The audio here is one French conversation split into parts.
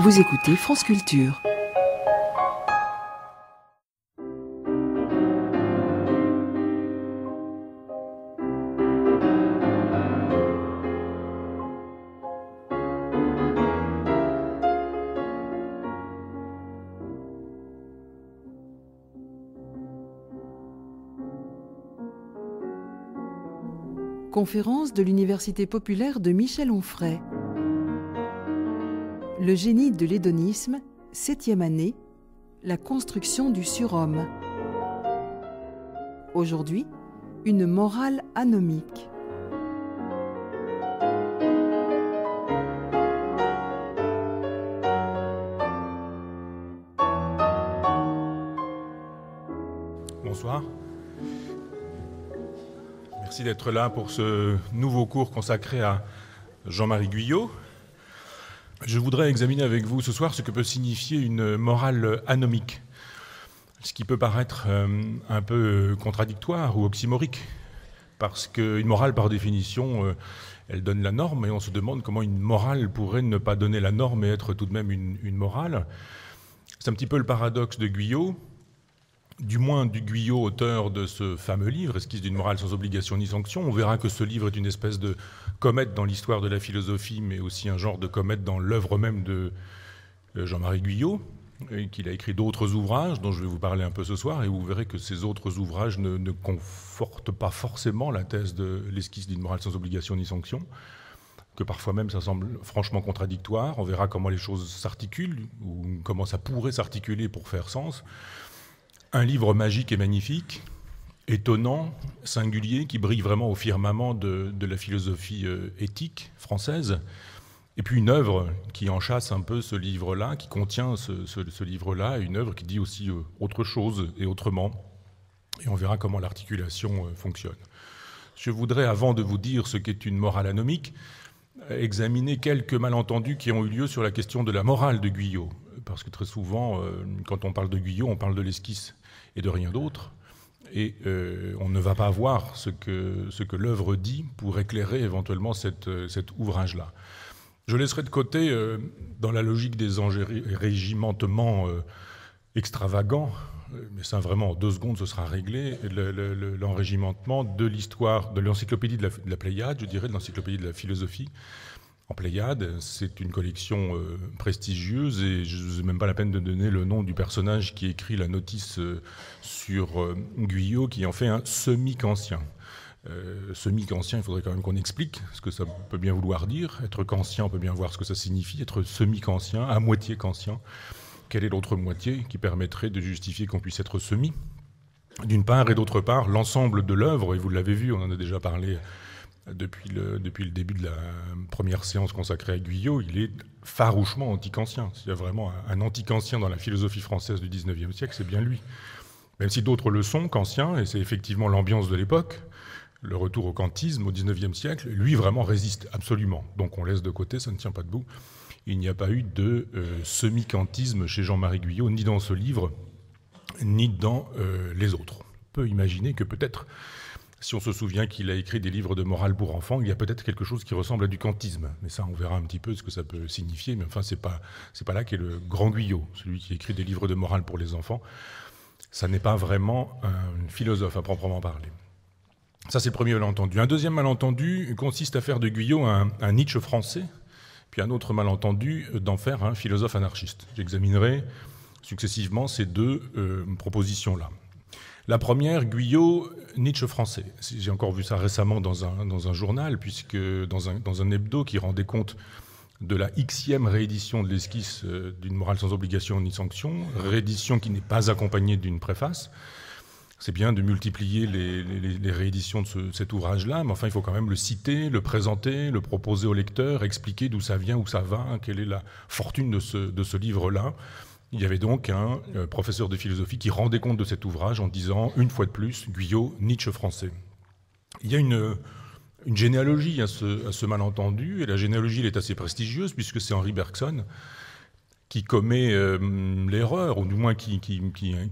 Vous écoutez France Culture. Conférence de l'Université populaire de Michel Onfray. Le génie de l'hédonisme, septième année, la construction du surhomme. Aujourd'hui, une morale anomique. Bonsoir. Merci d'être là pour ce nouveau cours consacré à Jean-Marie Guyot, je voudrais examiner avec vous ce soir ce que peut signifier une morale anomique, ce qui peut paraître euh, un peu contradictoire ou oxymorique, parce qu'une morale, par définition, euh, elle donne la norme, et on se demande comment une morale pourrait ne pas donner la norme et être tout de même une, une morale. C'est un petit peu le paradoxe de Guyot, du moins du Guyot, auteur de ce fameux livre, Esquisse d'une morale sans obligation ni sanction, on verra que ce livre est une espèce de comète dans l'histoire de la philosophie, mais aussi un genre de comète dans l'œuvre même de Jean-Marie Guyot, euh, qu'il a écrit d'autres ouvrages dont je vais vous parler un peu ce soir, et vous verrez que ces autres ouvrages ne, ne confortent pas forcément la thèse de l'esquisse d'une morale sans obligation ni sanction, que parfois même ça semble franchement contradictoire. On verra comment les choses s'articulent, ou comment ça pourrait s'articuler pour faire sens. Un livre magique et magnifique, étonnant, singulier, qui brille vraiment au firmament de, la philosophie euh, éthique française. Et puis une œuvre qui enchasse un peu ce livre-là, qui contient ce, ce livre-là, une œuvre qui dit aussi euh, autre chose et autrement. Et on verra comment l'articulation euh, fonctionne. Je voudrais, avant de vous dire ce qu'est une morale anomique, examiner quelques malentendus qui ont eu lieu sur la question de la morale de Guyot. Parce que très souvent, quand on parle de Guyot, on parle de l'esquisse et de rien d'autre. Et euh, on ne va pas voir ce que, ce que l'œuvre dit pour éclairer éventuellement euh, cet ouvrage-là. Je laisserai de côté, euh, dans la logique des enrégimentements extravagants, mais ça vraiment en deux secondes ce sera réglé, l'enrégimentement de l'histoire, de l'encyclopédie de, de, la Pléiade, je dirais de l'encyclopédie de la philosophie, en Pléiade. C'est une collection euh, prestigieuse et je n'ai même pas la peine de donner le nom du personnage qui écrit la notice euh, sur euh, Guyot, qui en fait un semi-kantien. semi-kantien, il faudrait quand même qu'on explique ce que ça peut bien vouloir dire. Être kantien, on peut bien voir ce que ça signifie. Être semi-kantien, à moitié kantien. Quelle est l'autre moitié qui permettrait de justifier qu'on puisse être semi d'une part, et d'autre part, l'ensemble de l'œuvre, et vous l'avez vu, on en a déjà parlé depuis le, depuis le début de la première séance consacrée à Guyot, il est farouchement anticancien. S'il y a vraiment un, anti anticancien dans la philosophie française du 19e siècle, c'est bien lui. Même si d'autres le sont qu'ancien, et c'est effectivement l'ambiance de l'époque, le retour au kantisme au 19e siècle, lui vraiment résiste absolument. Donc on laisse de côté, ça ne tient pas debout. Il n'y a pas eu de euh, semi-kantisme chez Jean-Marie Guyot, ni dans ce livre, ni dans euh, les autres. On peut imaginer que peut-être si on se souvient qu'il a écrit des livres de morale pour enfants, il y a peut-être quelque chose qui ressemble à du kantisme. Mais ça, on verra un petit peu ce que ça peut signifier. Mais enfin, ce n'est pas, pas là qu'est le grand Guyot, celui qui écrit des livres de morale pour les enfants. Ça n'est pas vraiment un philosophe à proprement parler. Ça, c'est le premier malentendu. Un deuxième malentendu consiste à faire de Guyot un, Nietzsche français, puis un autre malentendu d'en faire un philosophe anarchiste. J'examinerai successivement ces deux euh, propositions-là. La première, Guyot, Nietzsche français. J'ai encore vu ça récemment dans un, dans un journal, puisque dans un, dans un hebdo qui rendait compte de la xème réédition de l'esquisse euh, d'une morale sans obligation ni sanction, réédition qui n'est pas accompagnée d'une préface. C'est bien de multiplier les, rééditions de cet ouvrage-là, mais enfin, il faut quand même le citer, le présenter, le proposer au lecteur, expliquer d'où ça vient, où ça va, quelle est la fortune de ce, de ce livre-là. Il y avait donc un euh, professeur de philosophie qui rendait compte de cet ouvrage en disant, une fois de plus, Guyot, Nietzsche français. Il y a une, généalogie à ce, malentendu, et la généalogie est assez prestigieuse puisque c'est Henri Bergson qui commet euh, l'erreur, ou du moins qui,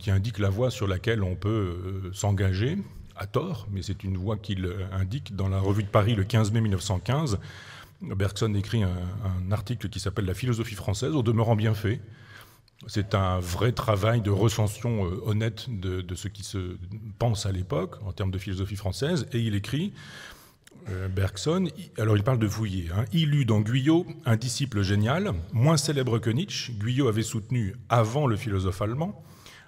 indique la voie sur laquelle on peut euh, s'engager, à tort, mais c'est une voie qu'il indique dans la revue de Paris le 15 mai 1915. Bergson écrit un, un article qui s'appelle La philosophie française, au demeurant bien fait, c'est un vrai travail de recension euh, honnête de, ce qui se pense à l'époque en termes de philosophie française. Et il écrit, euh, Bergson, alors il parle de Vouillet, hein. il eut dans Guyot un disciple génial, moins célèbre que Nietzsche. Guyot avait soutenu avant le philosophe allemand,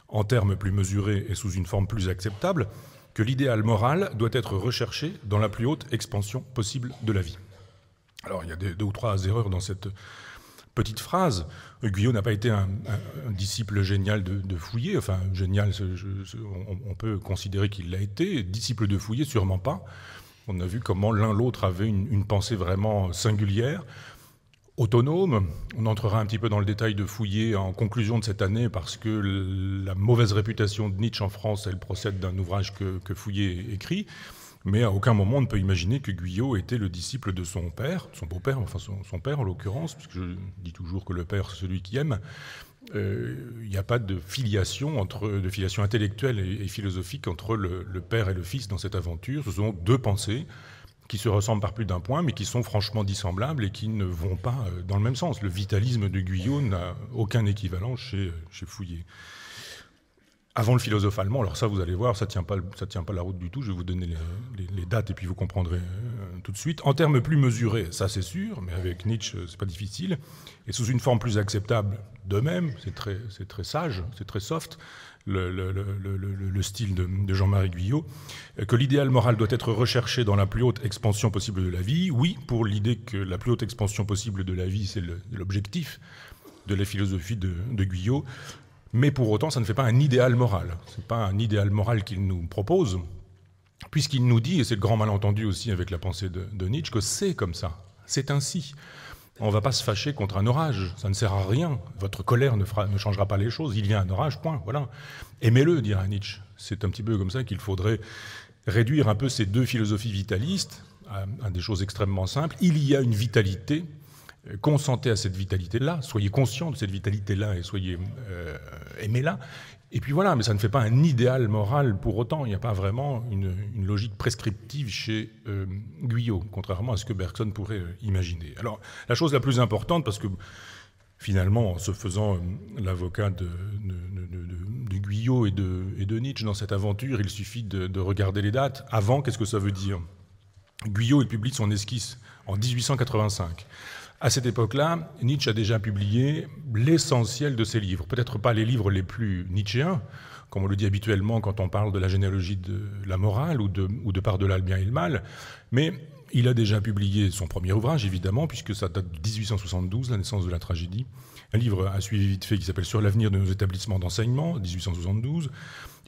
en termes plus mesurés et sous une forme plus acceptable, que l'idéal moral doit être recherché dans la plus haute expansion possible de la vie. Alors il y a deux ou trois erreurs dans cette petite phrase. Guyot n'a pas été un, disciple génial de, Fouillé, enfin génial, on, peut considérer qu'il l'a été, disciple de Fouillé sûrement pas. On a vu comment l'un l'autre avait une, pensée vraiment singulière, autonome. On entrera un petit peu dans le détail de Fouillé en conclusion de cette année parce que la mauvaise réputation de Nietzsche en France, elle procède d'un ouvrage que, que Fouillé écrit. Mais à aucun moment on ne peut imaginer que Guyot était le disciple de son père, son beau-père, enfin son, père en l'occurrence, puisque je dis toujours que le père, c'est celui qui aime. Euh, il n'y a pas de filiation, entre, de intellectuelle et, philosophique entre le, père et le fils dans cette aventure. Ce sont deux pensées qui se ressemblent par plus d'un point, mais qui sont franchement dissemblables et qui ne vont pas euh, dans le même sens. Le vitalisme de Guyot n'a aucun équivalent chez, chez Fouillé avant le philosophe allemand. Alors ça, vous allez voir, ça ne tient, pas, ça tient pas la route du tout. Je vais vous donner les, dates et puis vous comprendrez euh, tout de suite. En termes plus mesurés, ça c'est sûr, mais avec Nietzsche, euh, c'est pas difficile. Et sous une forme plus acceptable deux même, c'est très, très sage, c'est très soft, le, style de, Jean-Marie Guyot, euh, que l'idéal moral doit être recherché dans la plus haute expansion possible de la vie. Oui, pour l'idée que la plus haute expansion possible de la vie, c'est l'objectif de la philosophie de, de Guyot mais pour autant, ça ne fait pas un idéal moral. Ce n'est pas un idéal moral qu'il nous propose, puisqu'il nous dit, et c'est le grand malentendu aussi avec la pensée de, Nietzsche, que c'est comme ça, c'est ainsi. On ne va pas se fâcher contre un orage, ça ne sert à rien. Votre colère ne, changera pas les choses, il y a un orage, point, voilà. Aimez-le, dira Nietzsche. C'est un petit peu comme ça qu'il faudrait réduire un peu ces deux philosophies vitalistes à des choses extrêmement simples. Il y a une vitalité euh, consentez à cette vitalité-là, soyez conscient de cette vitalité-là et soyez euh, aimés-là. Et puis voilà, mais ça ne fait pas un idéal moral pour autant. Il n'y a pas vraiment une, logique prescriptive chez euh, Guyot, contrairement à ce que Bergson pourrait imaginer. Alors, la chose la plus importante, parce que finalement, en se faisant l'avocat de, de, Guyot et de, Nietzsche dans cette aventure, il suffit de, de regarder les dates. Avant, qu'est-ce que ça veut dire Guyot, il publie son esquisse en 1885. À cette époque-là, Nietzsche a déjà publié l'essentiel de ses livres, peut-être pas les livres les plus nietzschéens, comme on le dit habituellement quand on parle de la généalogie de la morale ou de, de par-delà le bien et le mal, mais il a déjà publié son premier ouvrage, évidemment, puisque ça date de 1872, la naissance de la tragédie, un livre à suivi vite fait qui s'appelle Sur l'avenir de nos établissements d'enseignement, 1872.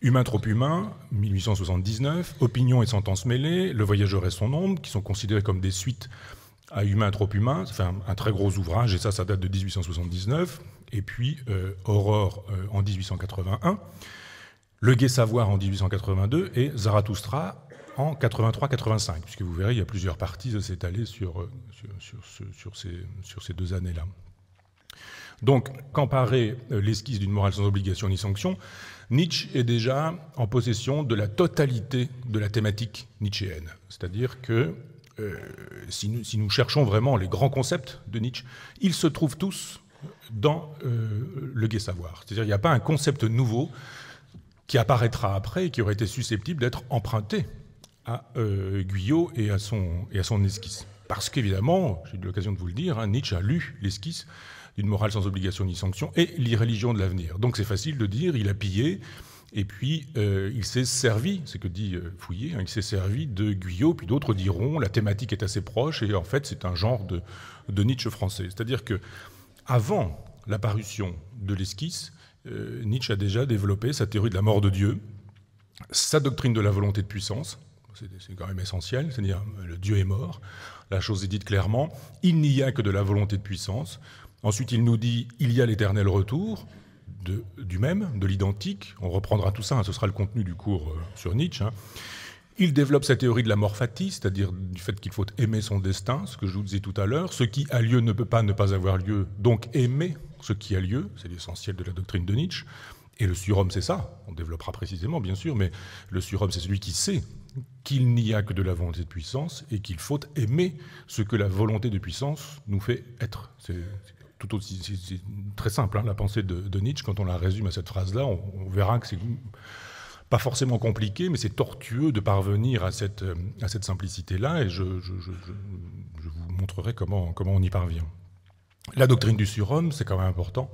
Humain trop humain, 1879, Opinion et sentence mêlées, Le voyageur et son ombre, qui sont considérés comme des suites à Humain, trop humain, ça un, très gros ouvrage, et ça, ça date de 1879, et puis euh, Aurore euh, en 1881, Le Gai Savoir en 1882 et Zarathustra en 83-85, puisque vous verrez, il y a plusieurs parties de s'étaler sur, euh, sur, sur, ces, deux années-là. Donc, comparé l'esquisse d'une morale sans obligation ni sanction, Nietzsche est déjà en possession de la totalité de la thématique nietzschéenne. C'est-à-dire que euh, si, nous, cherchons vraiment les grands concepts de Nietzsche, ils se trouvent tous dans euh, le gai savoir. C'est-à-dire qu'il n'y a pas un concept nouveau qui apparaîtra après et qui aurait été susceptible d'être emprunté à euh, Guyot et à, son, et à son esquisse. Parce qu'évidemment, j'ai eu l'occasion de vous le dire, hein, Nietzsche a lu l'esquisse d'une morale sans obligation ni sanction et l'irreligion de l'avenir. Donc c'est facile de dire, il a pillé, et puis, euh, il s'est servi, c'est que dit euh, Fouillé, hein, il s'est servi de Guyot, puis d'autres diront, la thématique est assez proche, et en fait, c'est un genre de, Nietzsche français. C'est-à-dire que avant de l'esquisse, euh, Nietzsche a déjà développé sa théorie de la mort de Dieu, sa doctrine de la volonté de puissance, c'est quand même essentiel, c'est-à-dire le Dieu est mort, la chose est dite clairement, il n'y a que de la volonté de puissance. Ensuite, il nous dit, il y a l'éternel retour, du même, de l'identique. On reprendra tout ça, hein, ce sera le contenu du cours euh, sur Nietzsche. Hein. Il développe sa théorie de la morphatie, c'est-à-dire du fait qu'il faut aimer son destin, ce que je vous disais tout à l'heure. Ce qui a lieu ne peut pas ne pas avoir lieu, donc aimer ce qui a lieu, c'est l'essentiel de la doctrine de Nietzsche. Et le surhomme, c'est ça. On développera précisément, bien sûr, mais le surhomme, c'est celui qui sait qu'il n'y a que de la volonté de puissance et qu'il faut aimer ce que la volonté de puissance nous fait être. C'est tout aussi c'est très simple. Hein, la pensée de, Nietzsche, quand on la résume à cette phrase-là, on, verra que c'est pas forcément compliqué, mais c'est tortueux de parvenir à cette, euh, simplicité-là, et je, vous montrerai comment, on y parvient. La doctrine du surhomme, c'est quand même important.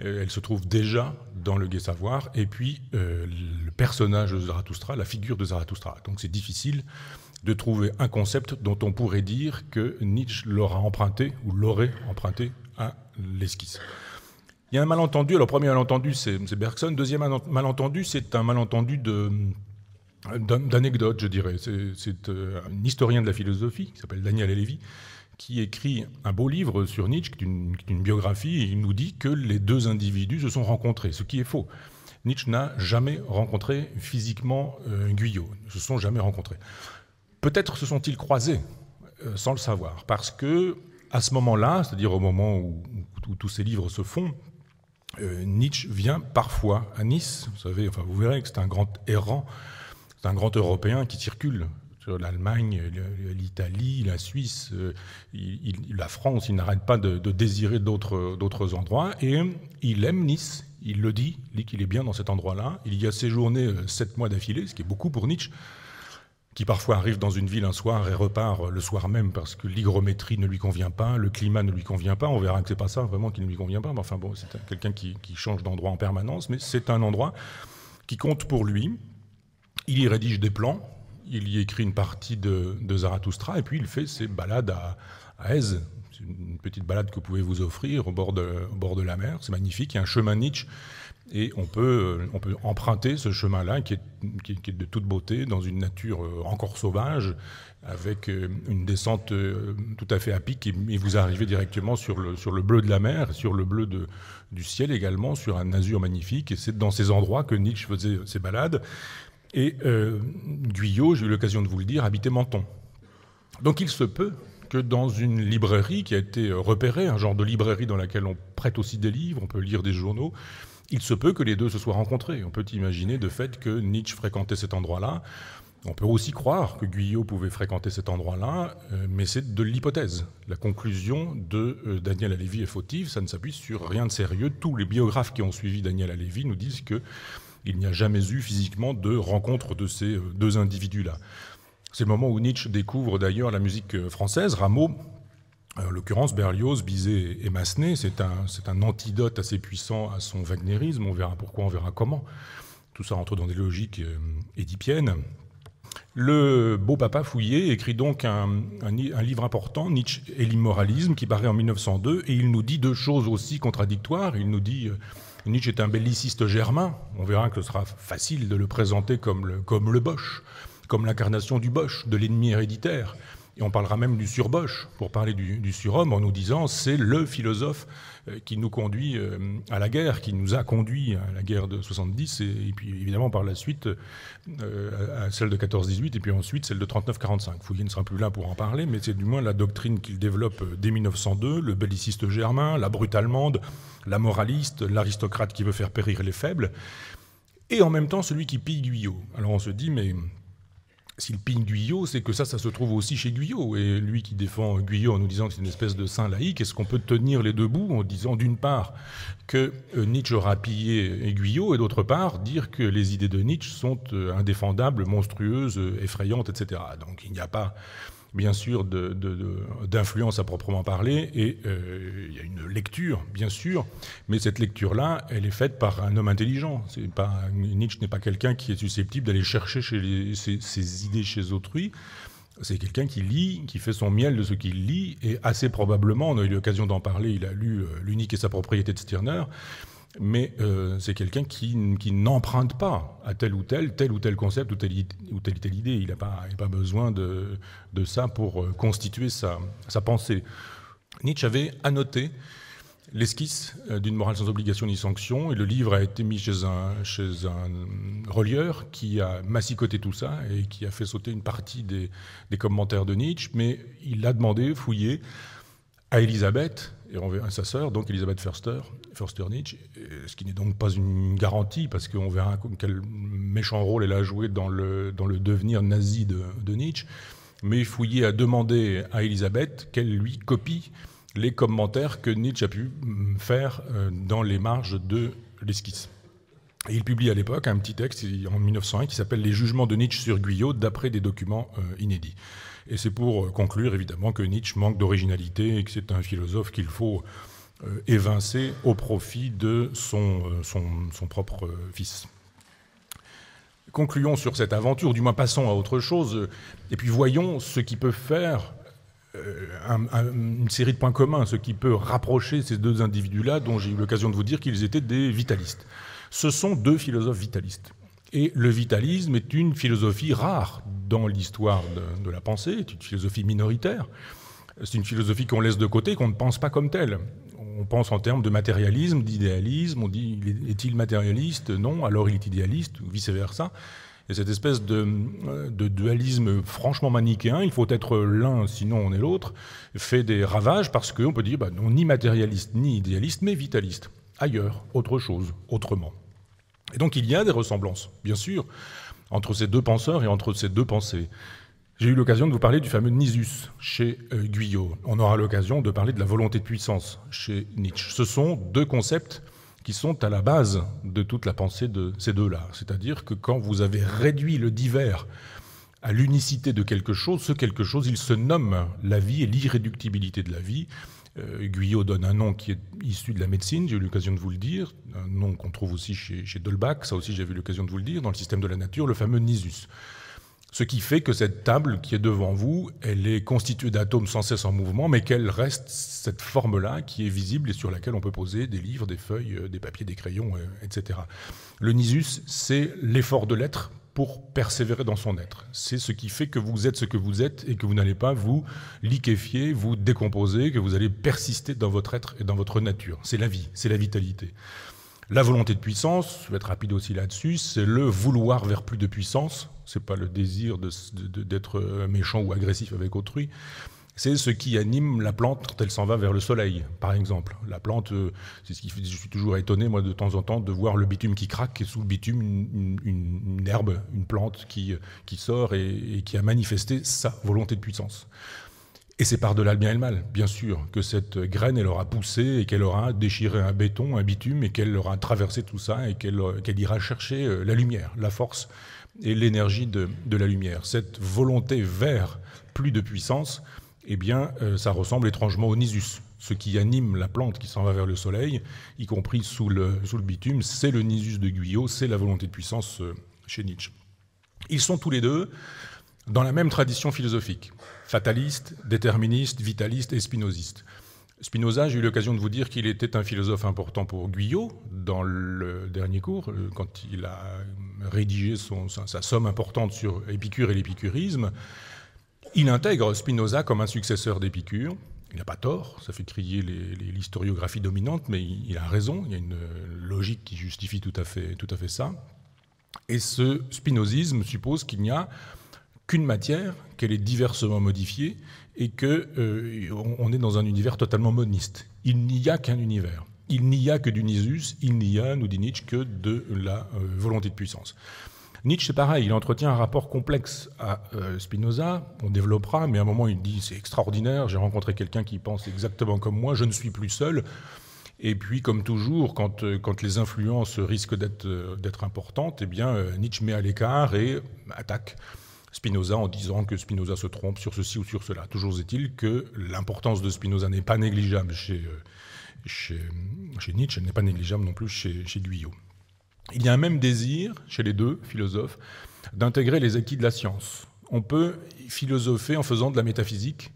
Euh, elle se trouve déjà dans le Gai Savoir, et puis euh, le personnage de Zarathustra, la figure de Zarathustra. Donc c'est difficile de trouver un concept dont on pourrait dire que Nietzsche l'aura emprunté ou l'aurait emprunté l'esquisse. Il y a un malentendu. Alors, premier malentendu, c'est Bergson. Deuxième malentendu, c'est un malentendu d'anecdote, je dirais. C'est euh, un historien de la philosophie qui s'appelle Daniel Levy qui écrit un beau livre sur Nietzsche, qui est, une, biographie, il nous dit que les deux individus se sont rencontrés, ce qui est faux. Nietzsche n'a jamais rencontré physiquement euh, Guyot, ne se sont jamais rencontrés. Peut-être se sont-ils croisés euh, sans le savoir, parce que à ce moment-là, c'est-à-dire au moment où, tous ces livres se font, euh, Nietzsche vient parfois à Nice. Vous savez, enfin, vous verrez que c'est un grand errant, c'est un grand Européen qui circule sur l'Allemagne, l'Italie, la Suisse, euh, la France. Il n'arrête pas de, de désirer d'autres endroits et il aime Nice. Il le dit, il dit qu'il est bien dans cet endroit-là. Il y a séjourné euh, sept mois d'affilée, ce qui est beaucoup pour Nietzsche qui parfois arrive dans une ville un soir et repart le soir même parce que l'hygrométrie ne lui convient pas, le climat ne lui convient pas. On verra que c'est pas ça vraiment qui ne lui convient pas. Mais enfin bon, c'est quelqu'un qui, change d'endroit en permanence, mais c'est un endroit qui compte pour lui. Il y rédige des plans, il y écrit une partie de, de Zarathustra, et puis il fait ses balades à, Aise. C'est une petite balade que vous pouvez vous offrir au bord de, au bord de la mer. C'est magnifique. Il y a un chemin Nietzsche et on peut, euh, on peut emprunter ce chemin-là qui est, qui, est, de toute beauté dans une nature euh, encore sauvage, avec euh, une descente tout à fait à pic et vous arrivez directement sur le, sur le bleu de la mer, sur le bleu de, du ciel également, sur un azur magnifique. Et c'est dans ces endroits que Nietzsche faisait ses balades. Et euh, Guyot, j'ai eu l'occasion de vous le dire, habitait Menton. Donc il se peut que dans une librairie qui a été repérée, un genre de librairie dans laquelle on prête aussi des livres, on peut lire des journaux, il se peut que les deux se soient rencontrés. On peut imaginer de fait que Nietzsche fréquentait cet endroit-là. On peut aussi croire que Guyot pouvait fréquenter cet endroit-là, euh, mais c'est de l'hypothèse. La conclusion de euh, Daniel Alévi est fautive, ça ne s'appuie sur rien de sérieux. Tous les biographes qui ont suivi Daniel Alévi nous disent qu'il n'y a jamais eu physiquement de rencontre de ces euh, deux individus-là. C'est le moment où Nietzsche découvre d'ailleurs la musique française. Rameau euh, en l'occurrence, Berlioz, Bizet et Massenet, c'est un, antidote assez puissant à son wagnerisme. On verra pourquoi, on verra comment. Tout ça entre dans des logiques euh, édipiennes. Le beau papa Fouillé écrit donc un, livre important, Nietzsche et l'immoralisme, qui paraît en 1902, et il nous dit deux choses aussi contradictoires. Il nous dit euh, Nietzsche est un belliciste germain. On verra que ce sera facile de le présenter comme le, comme le Bosch, comme l'incarnation du Bosch, de l'ennemi héréditaire. Et on parlera même du surboche pour parler du, surhomme en nous disant c'est le philosophe euh, qui nous conduit euh, à la guerre, qui nous a conduit à la guerre de 70 et, puis évidemment par la suite euh, à celle de 14-18 et puis ensuite celle de 39-45. Fouillet ne sera plus là pour en parler, mais c'est du moins la doctrine qu'il développe dès 1902, le belliciste germain, la brute allemande, la moraliste, l'aristocrate qui veut faire périr les faibles et en même temps celui qui pille Guyot. Alors on se dit mais s'il pigne Guyot, c'est que ça, ça se trouve aussi chez Guyot. Et lui qui défend Guyot en nous disant que c'est une espèce de saint laïque, est-ce qu'on peut tenir les deux bouts en disant d'une part que euh, Nietzsche aura pillé euh, Guyot et d'autre part dire que les idées de Nietzsche sont euh, indéfendables, monstrueuses, effrayantes, etc. Donc il n'y a pas bien sûr, d'influence à proprement parler, et euh, il y a une lecture, bien sûr, mais cette lecture-là, elle est faite par un homme intelligent. Pas, Nietzsche n'est pas quelqu'un qui est susceptible d'aller chercher chez ses, ses idées chez autrui. C'est quelqu'un qui lit, qui fait son miel de ce qu'il lit, et assez probablement, on a eu l'occasion d'en parler, il a lu euh, L'unique et sa propriété de Stirner mais euh, c'est quelqu'un qui, n'emprunte pas à tel ou tel, tel ou tel concept ou telle, ou telle, idée. Il n'a pas, besoin de, ça pour euh, constituer sa, pensée. Nietzsche avait annoté l'esquisse euh, d'une morale sans obligation ni sanction, et le livre a été mis chez un, relieur qui a massicoté tout ça et qui a fait sauter une partie des, commentaires de Nietzsche, mais il l'a demandé, fouillé, à Elisabeth et on verra, sa sœur, donc Elisabeth Förster, Förster-Nietzsche, ce qui n'est donc pas une garantie, parce qu'on verra quel méchant rôle elle a joué dans le, dans le devenir nazi de, Nietzsche. Mais Fouillé a demandé à Elisabeth qu'elle lui copie les commentaires que Nietzsche a pu hum, faire euh, dans les marges de l'esquisse. Et il publie à l'époque un petit texte en 1901 qui s'appelle Les jugements de Nietzsche sur Guyot, d'après des documents euh, inédits. Et c'est pour euh, conclure évidemment que Nietzsche manque d'originalité et que c'est un philosophe qu'il faut euh, évincer au profit de son, euh, son, propre fils concluons sur cette aventure, du moins passons à autre chose, et puis voyons ce qui peut faire une série de points communs, ce qui peut rapprocher ces deux individus-là dont j'ai eu l'occasion de vous dire qu'ils étaient des vitalistes. Ce sont deux philosophes vitalistes. Et le vitalisme est une philosophie rare dans l'histoire de, la pensée, c'est une philosophie minoritaire. C'est une philosophie qu'on laisse de côté, qu'on ne pense pas comme telle. On pense en termes de matérialisme, d'idéalisme. On dit est-il matérialiste Non, alors il est idéaliste, ou vice-versa. Et cette espèce de, dualisme franchement manichéen, il faut être l'un, sinon on est l'autre, fait des ravages parce qu'on peut dire bah, non, ni matérialiste ni idéaliste, mais vitaliste. Ailleurs, autre chose, autrement. Et donc il y a des ressemblances, bien sûr, entre ces deux penseurs et entre ces deux pensées. J'ai eu l'occasion de vous parler du fameux nisus chez euh, Guyot. On aura l'occasion de parler de la volonté de puissance chez Nietzsche. Ce sont deux concepts qui sont à la base de toute la pensée de ces deux-là. C'est-à-dire que quand vous avez réduit le divers à l'unicité de quelque chose, ce quelque chose, il se nomme la vie et l'irréductibilité de la vie. Euh, Guyot donne un nom qui est issu de la médecine, j'ai eu l'occasion de vous le dire, un nom qu'on trouve aussi chez, chez Dolbach, ça aussi j'ai eu l'occasion de vous le dire, dans le système de la nature, le fameux nisus. Ce qui fait que cette table qui est devant vous, elle est constituée d'atomes sans cesse en mouvement, mais qu'elle reste cette forme-là qui est visible et sur laquelle on peut poser des livres, des feuilles, euh, des papiers, des crayons, euh, etc. Le nisus, c'est l'effort de l'être pour persévérer dans son être. C'est ce qui fait que vous êtes ce que vous êtes et que vous n'allez pas vous liquéfier, vous décomposer, que vous allez persister dans votre être et dans votre nature. C'est la vie, c'est la vitalité. La volonté de puissance, je vais être rapide aussi là-dessus, c'est le vouloir vers plus de puissance. C'est pas le désir d'être euh, méchant ou agressif avec autrui c'est ce qui anime la plante quand elle s'en va vers le soleil, par exemple. La plante, euh, c'est ce qui fait, je suis toujours étonné, moi, de temps en temps, de voir le bitume qui craque, et sous le bitume, une, herbe, une plante qui, euh, sort et, qui a manifesté sa volonté de puissance. Et c'est par-delà le bien et le mal, bien sûr, que cette graine, elle aura poussé et qu'elle aura déchiré un béton, un bitume, et qu'elle aura traversé tout ça et qu'elle euh, ira chercher la lumière, la force et l'énergie de la lumière. Cette volonté vers plus de puissance, eh bien, euh, ça ressemble étrangement au nisus. Ce qui anime la plante qui s'en va vers le soleil, y compris sous le, sous bitume, c'est le nisus de Guyot, c'est la volonté de puissance euh, chez Nietzsche. Ils sont tous les deux dans la même tradition philosophique, fataliste, déterministe, vitaliste et spinoziste. Spinoza, j'ai eu l'occasion de vous dire qu'il était un philosophe important pour Guyot dans le dernier cours, euh, quand il a rédigé sa, somme importante sur Épicure et l'épicurisme. Il intègre Spinoza comme un successeur d'Épicure. Il n'a pas tort, ça fait crier l'historiographie dominante, mais il, a raison, il y a une euh, logique qui justifie tout à fait, tout à fait ça. Et ce spinozisme suppose qu'il n'y a qu'une matière, qu'elle est diversement modifiée et que euh, est dans un univers totalement moniste. Il n'y a qu'un univers. Il n'y a que d'un nisus, il n'y a, nous dit Nietzsche, que de la euh, volonté de puissance. Nietzsche, c'est pareil, il entretient un rapport complexe à euh, Spinoza, on développera, mais à un moment il dit c'est extraordinaire, j'ai rencontré quelqu'un qui pense exactement comme moi, je ne suis plus seul. Et puis, comme toujours, quand, euh, quand les influences risquent d'être euh, importantes, eh bien, Nietzsche met à l'écart et attaque Spinoza en disant que Spinoza se trompe sur ceci ou sur cela. Toujours est-il que l'importance de Spinoza n'est pas négligeable chez, chez, Nietzsche, elle n'est pas négligeable non plus chez, chez Guyot. Il y a un même désir chez les deux philosophes d'intégrer les acquis de la science. On peut philosopher en faisant de la métaphysique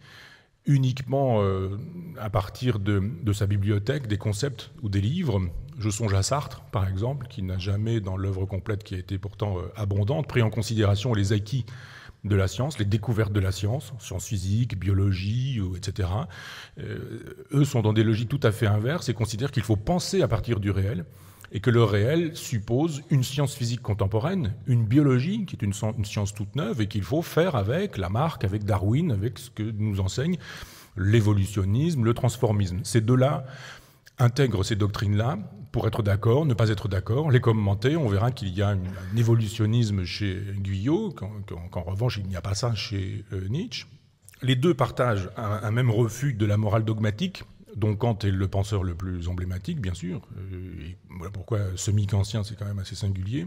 uniquement euh, à partir de, sa bibliothèque, des concepts ou des livres. Je songe à Sartre, par exemple, qui n'a jamais, dans l'œuvre complète qui a été pourtant euh, abondante, pris en considération les acquis de la science, les découvertes de la science, sciences physiques, biologie, etc. Euh, eux sont dans des logiques tout à fait inverses et considèrent qu'il faut penser à partir du réel et que le réel suppose une science physique contemporaine, une biologie qui est une, science toute neuve et qu'il faut faire avec Lamarck, avec Darwin, avec ce que nous enseigne l'évolutionnisme, le transformisme. Ces deux-là intègrent ces doctrines-là pour être d'accord, ne pas être d'accord, les commenter. On verra qu'il y a un évolutionnisme chez Guyot, qu'en revanche, il n'y a pas ça chez euh, Nietzsche. Les deux partagent un même refus de la morale dogmatique donc Kant est le penseur le plus emblématique, bien sûr. Euh, voilà pourquoi semi-kantien, c'est quand même assez singulier.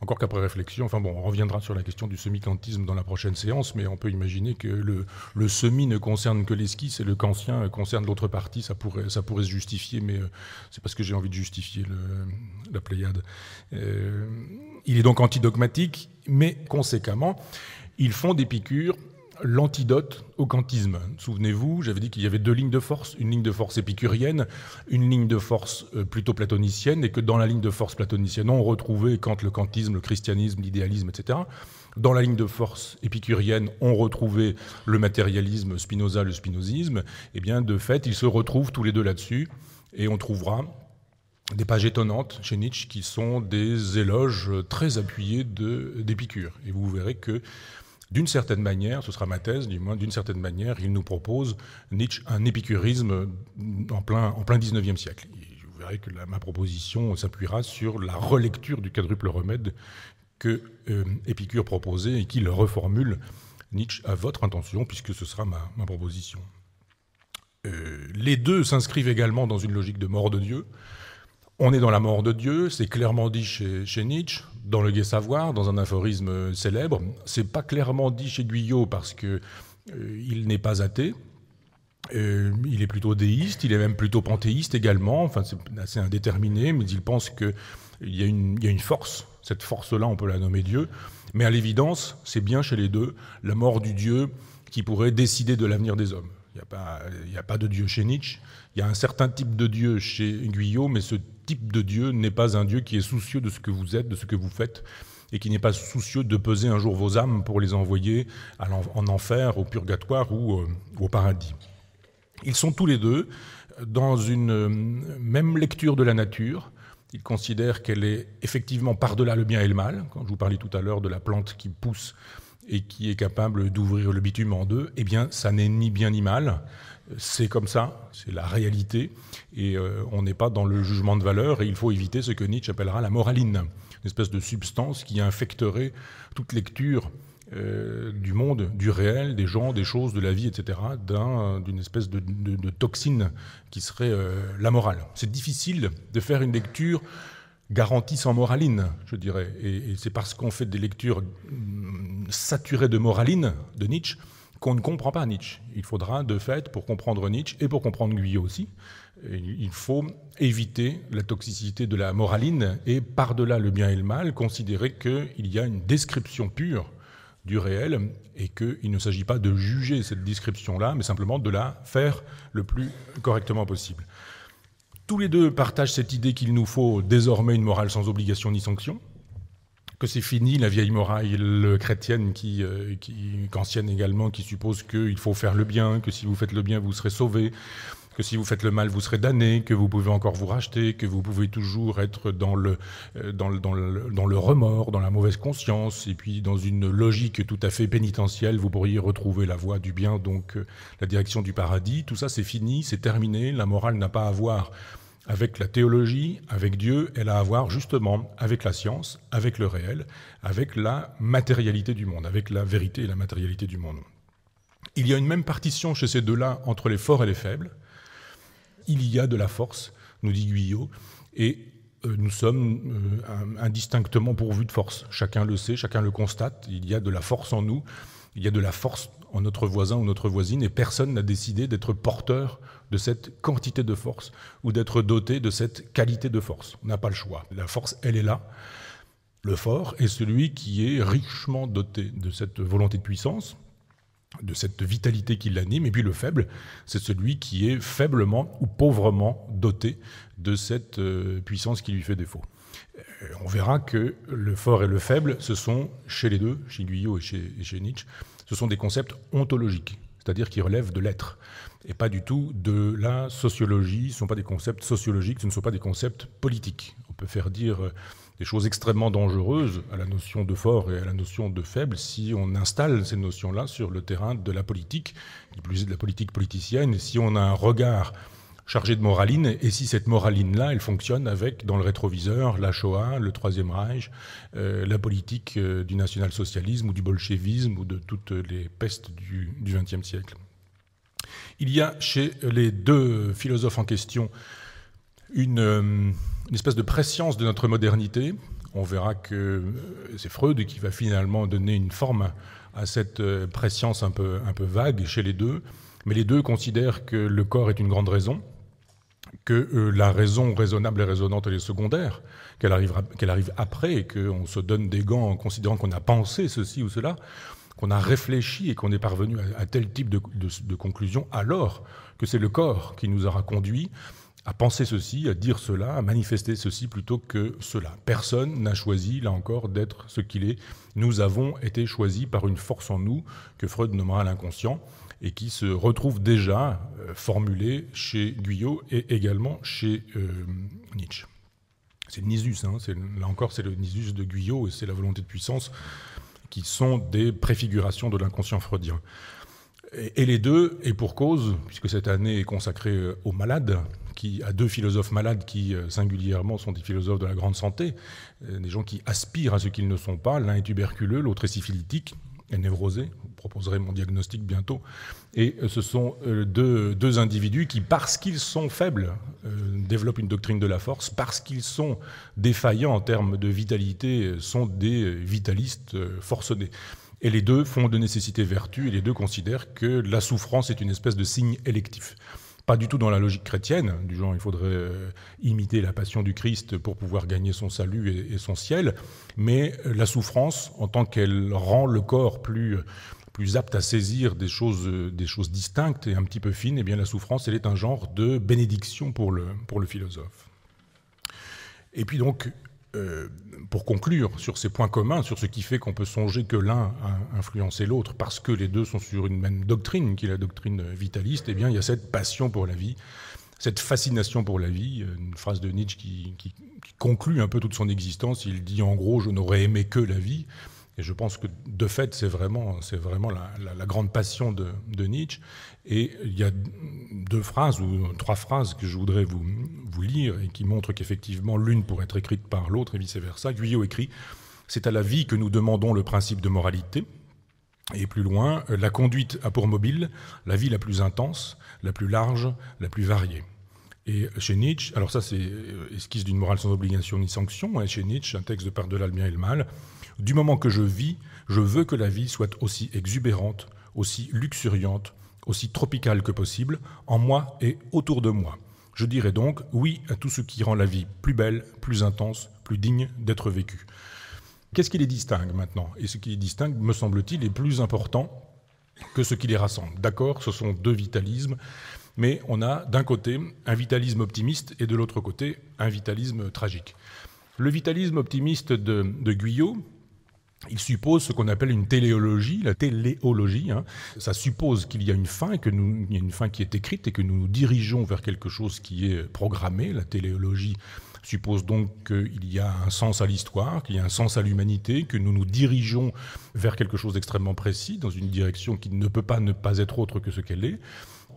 Encore qu'après réflexion, enfin bon, on reviendra sur la question du semi-kantisme dans la prochaine séance, mais on peut imaginer que le, semi ne concerne que l'esquisse et le kantien concerne l'autre partie. Ça pourrait, ça pourrait se justifier, mais euh, c'est parce que j'ai envie de justifier la Pléiade. Euh, il est donc antidogmatique, mais conséquemment, il font des piqûres l'antidote au kantisme. Souvenez-vous, j'avais dit qu'il y avait deux lignes de force, une ligne de force épicurienne, une ligne de force euh, plutôt platonicienne, et que dans la ligne de force platonicienne, on retrouvait Kant, le kantisme, le christianisme, l'idéalisme, etc. Dans la ligne de force épicurienne, on retrouvait le matérialisme, Spinoza, le spinozisme. Et eh bien, de fait, ils se retrouvent tous les deux là-dessus, et on trouvera des pages étonnantes chez Nietzsche qui sont des éloges euh, très appuyés d'Épicure. Et vous verrez que d'une certaine manière, ce sera ma thèse, du moins, d'une certaine manière, il nous propose Nietzsche un épicurisme en plein, en plein 19e siècle. vous verrez que ma proposition s'appuiera sur la relecture du quadruple remède que euh, Épicure proposait et qu'il reformule Nietzsche à votre intention, puisque ce sera ma, proposition. Euh, les deux s'inscrivent également dans une logique de mort de Dieu. On est dans la mort de Dieu, c'est clairement dit chez Nietzsche. Dans le Gai Savoir, dans un aphorisme célèbre, c'est pas clairement dit chez Guyot parce que euh, il n'est pas athée. Euh, il est plutôt déiste, il est même plutôt panthéiste également. Enfin, c'est assez indéterminé, mais il pense qu'il y, a une, une force. Cette force-là, on peut la nommer Dieu. Mais à l'évidence, c'est bien chez les deux la mort du Dieu qui pourrait décider de l'avenir des hommes. Il n'y a, a, pas de Dieu chez Nietzsche. Il y a un certain type de Dieu chez Guyot, mais ce type de Dieu n'est pas un Dieu qui est soucieux de ce que vous êtes, de ce que vous faites, et qui n'est pas soucieux de peser un jour vos âmes pour les envoyer en enfer, au purgatoire ou euh, au paradis. Ils sont tous les deux dans une euh, même lecture de la nature. Ils considèrent qu'elle est effectivement par-delà le bien et le mal. Quand je vous parlais tout à l'heure de la plante qui pousse et qui est capable d'ouvrir le bitume en deux, eh bien, ça n'est ni bien ni mal. C'est comme ça, c'est la réalité, et euh, on n'est pas dans le jugement de valeur, et il faut éviter ce que Nietzsche appellera la moraline, une espèce de substance qui infecterait toute lecture euh, du monde, du réel, des gens, des choses, de la vie, etc., d'une espèce de, toxine qui serait euh, la morale. C'est difficile de faire une lecture garantie sans moraline, je dirais. et c'est parce qu'on fait des lectures mm, saturées de moraline de Nietzsche qu'on ne comprend pas Nietzsche. Il faudra, de fait, pour comprendre Nietzsche et pour comprendre Guyot aussi, il faut éviter la toxicité de la moraline et, par-delà le bien et le mal, considérer qu'il y a une description pure du réel et qu'il ne s'agit pas de juger cette description-là, mais simplement de la faire le plus correctement possible. Tous les deux partagent cette idée qu'il nous faut désormais une morale sans obligation ni sanction, c'est fini la vieille morale chrétienne, qui, euh, qui, ancienne également, qui suppose qu'il faut faire le bien, que si vous faites le bien, vous serez sauvé, que si vous faites le mal, vous serez damné, que vous pouvez encore vous racheter, que vous pouvez toujours être dans le, euh, dans, le, dans, le, dans le remords, dans la mauvaise conscience, et puis dans une logique tout à fait pénitentielle, vous pourriez retrouver la voie du bien, donc euh, la direction du paradis. Tout ça, c'est fini, c'est terminé, la morale n'a pas à voir avec la théologie, avec Dieu, elle a à voir justement avec la science, avec le réel, avec la matérialité du monde, avec la vérité et la matérialité du monde. Il y a une même partition chez ces deux-là entre les forts et les faibles. Il y a de la force, nous dit Guyot, et euh, nous sommes euh, indistinctement pourvus de force. Chacun le sait, chacun le constate. Il y a de la force en nous, il y a de la force en notre voisin ou notre voisine, et personne n'a décidé d'être porteur de cette quantité de force ou d'être doté de cette qualité de force. On n'a pas le choix. La force, elle est là. Le fort est celui qui est richement doté de cette volonté de puissance, de cette vitalité qui l'anime. Et puis le faible, c'est celui qui est faiblement ou pauvrement doté de cette euh, puissance qui lui fait défaut. Euh, on verra que le fort et le faible, ce sont, chez les deux, chez Guyot chez, et chez Nietzsche, ce sont des concepts ontologiques, c'est-à-dire qui relèvent de l'être et pas du tout de la sociologie. Ce ne sont pas des concepts sociologiques, ce ne sont pas des concepts politiques. On peut faire dire euh, des choses extrêmement dangereuses à la notion de fort et à la notion de faible si on installe ces notions-là sur le terrain de la politique, du plus de la politique politicienne, si on a un regard chargé de moraline, et si cette moraline-là, elle fonctionne avec, dans le rétroviseur, la Shoah, le Troisième Reich, euh, la politique euh, du national-socialisme ou du bolchevisme ou de toutes les pestes du XXe siècle. Il y a chez les deux philosophes en question une, euh, espèce de préscience de notre modernité. On verra que euh, c'est Freud qui va finalement donner une forme à cette euh, préscience un peu, vague chez les deux. Mais les deux considèrent que le corps est une grande raison, que la raison raisonnable et raisonnante, est secondaire, qu'elle arrive, arrive après et qu'on se donne des gants en considérant qu'on a pensé ceci ou cela qu'on a réfléchi et qu'on est parvenu à, tel type de, conclusion, alors que c'est le corps qui nous aura conduit à penser ceci, à dire cela, à manifester ceci plutôt que cela. Personne n'a choisi, là encore, d'être ce qu'il est. Nous avons été choisis par une force en nous que Freud nommera l'inconscient et qui se retrouve déjà euh, formulée chez Guyot et également chez euh, Nietzsche. C'est le nisus, hein, là encore c'est le nisus de Guyot et c'est la volonté de puissance qui sont des préfigurations de l'inconscient freudien. Et, les deux, et pour cause, puisque cette année est consacrée euh, aux malades, qui, à deux philosophes malades qui euh, singulièrement sont des philosophes de la grande santé, euh, des gens qui aspirent à ce qu'ils ne sont pas. L'un est tuberculeux, l'autre est syphilitique et névrosé, proposerai mon diagnostic bientôt. Et euh, ce sont euh, deux, deux individus qui, parce qu'ils sont faibles, euh, développent une doctrine de la force, parce qu'ils sont défaillants en termes de vitalité, sont des vitalistes forcenés. Et les deux font de nécessité vertu, et les deux considèrent que la souffrance est une espèce de signe électif pas du tout dans la logique chrétienne, du genre il faudrait imiter la passion du Christ pour pouvoir gagner son salut et son ciel, mais la souffrance, en tant qu'elle rend le corps plus plus apte à saisir des choses, euh, des choses distinctes et un petit peu fines, et eh bien la souffrance, elle est un genre de bénédiction pour le, pour le philosophe. Et puis donc, euh, pour conclure sur ces points communs, sur ce qui fait qu'on peut songer que l'un a influencé l'autre parce que les deux sont sur une même doctrine, qui est la doctrine vitaliste, eh bien il y a cette passion pour la vie, cette fascination pour la vie, euh, une phrase de Nietzsche qui conclut un peu toute son existence, il dit en gros je n'aurais aimé que la vie, et je pense que de fait, c'est vraiment, c'est vraiment la, grande passion de, Nietzsche. Et il y a deux phrases ou trois phrases que je voudrais vous, lire et qui montrent qu'effectivement l'une pourrait être écrite par l'autre et vice-versa. Guyot écrit C'est à la vie que nous demandons le principe de moralité. Et plus loin, la conduite a pour mobile la vie la plus intense, la plus large, la plus variée. Et chez Nietzsche, alors ça c'est euh, esquisse d'une morale sans obligation ni sanction, hein, chez Nietzsche, un texte de Par-delà le bien et le mal, du moment que je vis, je veux que la vie soit aussi exubérante, aussi luxuriante, aussi tropicale que possible, en moi et autour de moi. Je dirais donc oui à tout ce qui rend la vie plus belle, plus intense, plus digne d'être vécue. Qu'est-ce qui les distingue maintenant Et ce qui les distingue, me semble-t-il, est plus important que ce qui les rassemble. D'accord, ce sont deux vitalismes, mais on a d'un côté un vitalisme optimiste et de l'autre côté un vitalisme tragique. Le vitalisme optimiste de, de Guyot, il suppose ce qu'on appelle une téléologie, la téléologie. Hein. Ça suppose qu'il y a une fin, que nous, y a une fin qui est écrite et que nous nous dirigeons vers quelque chose qui est programmé. La téléologie suppose donc qu'il y a un sens à l'histoire, qu'il y a un sens à l'humanité, que nous nous dirigeons vers quelque chose d'extrêmement précis, dans une direction qui ne peut pas ne pas être autre que ce qu'elle est.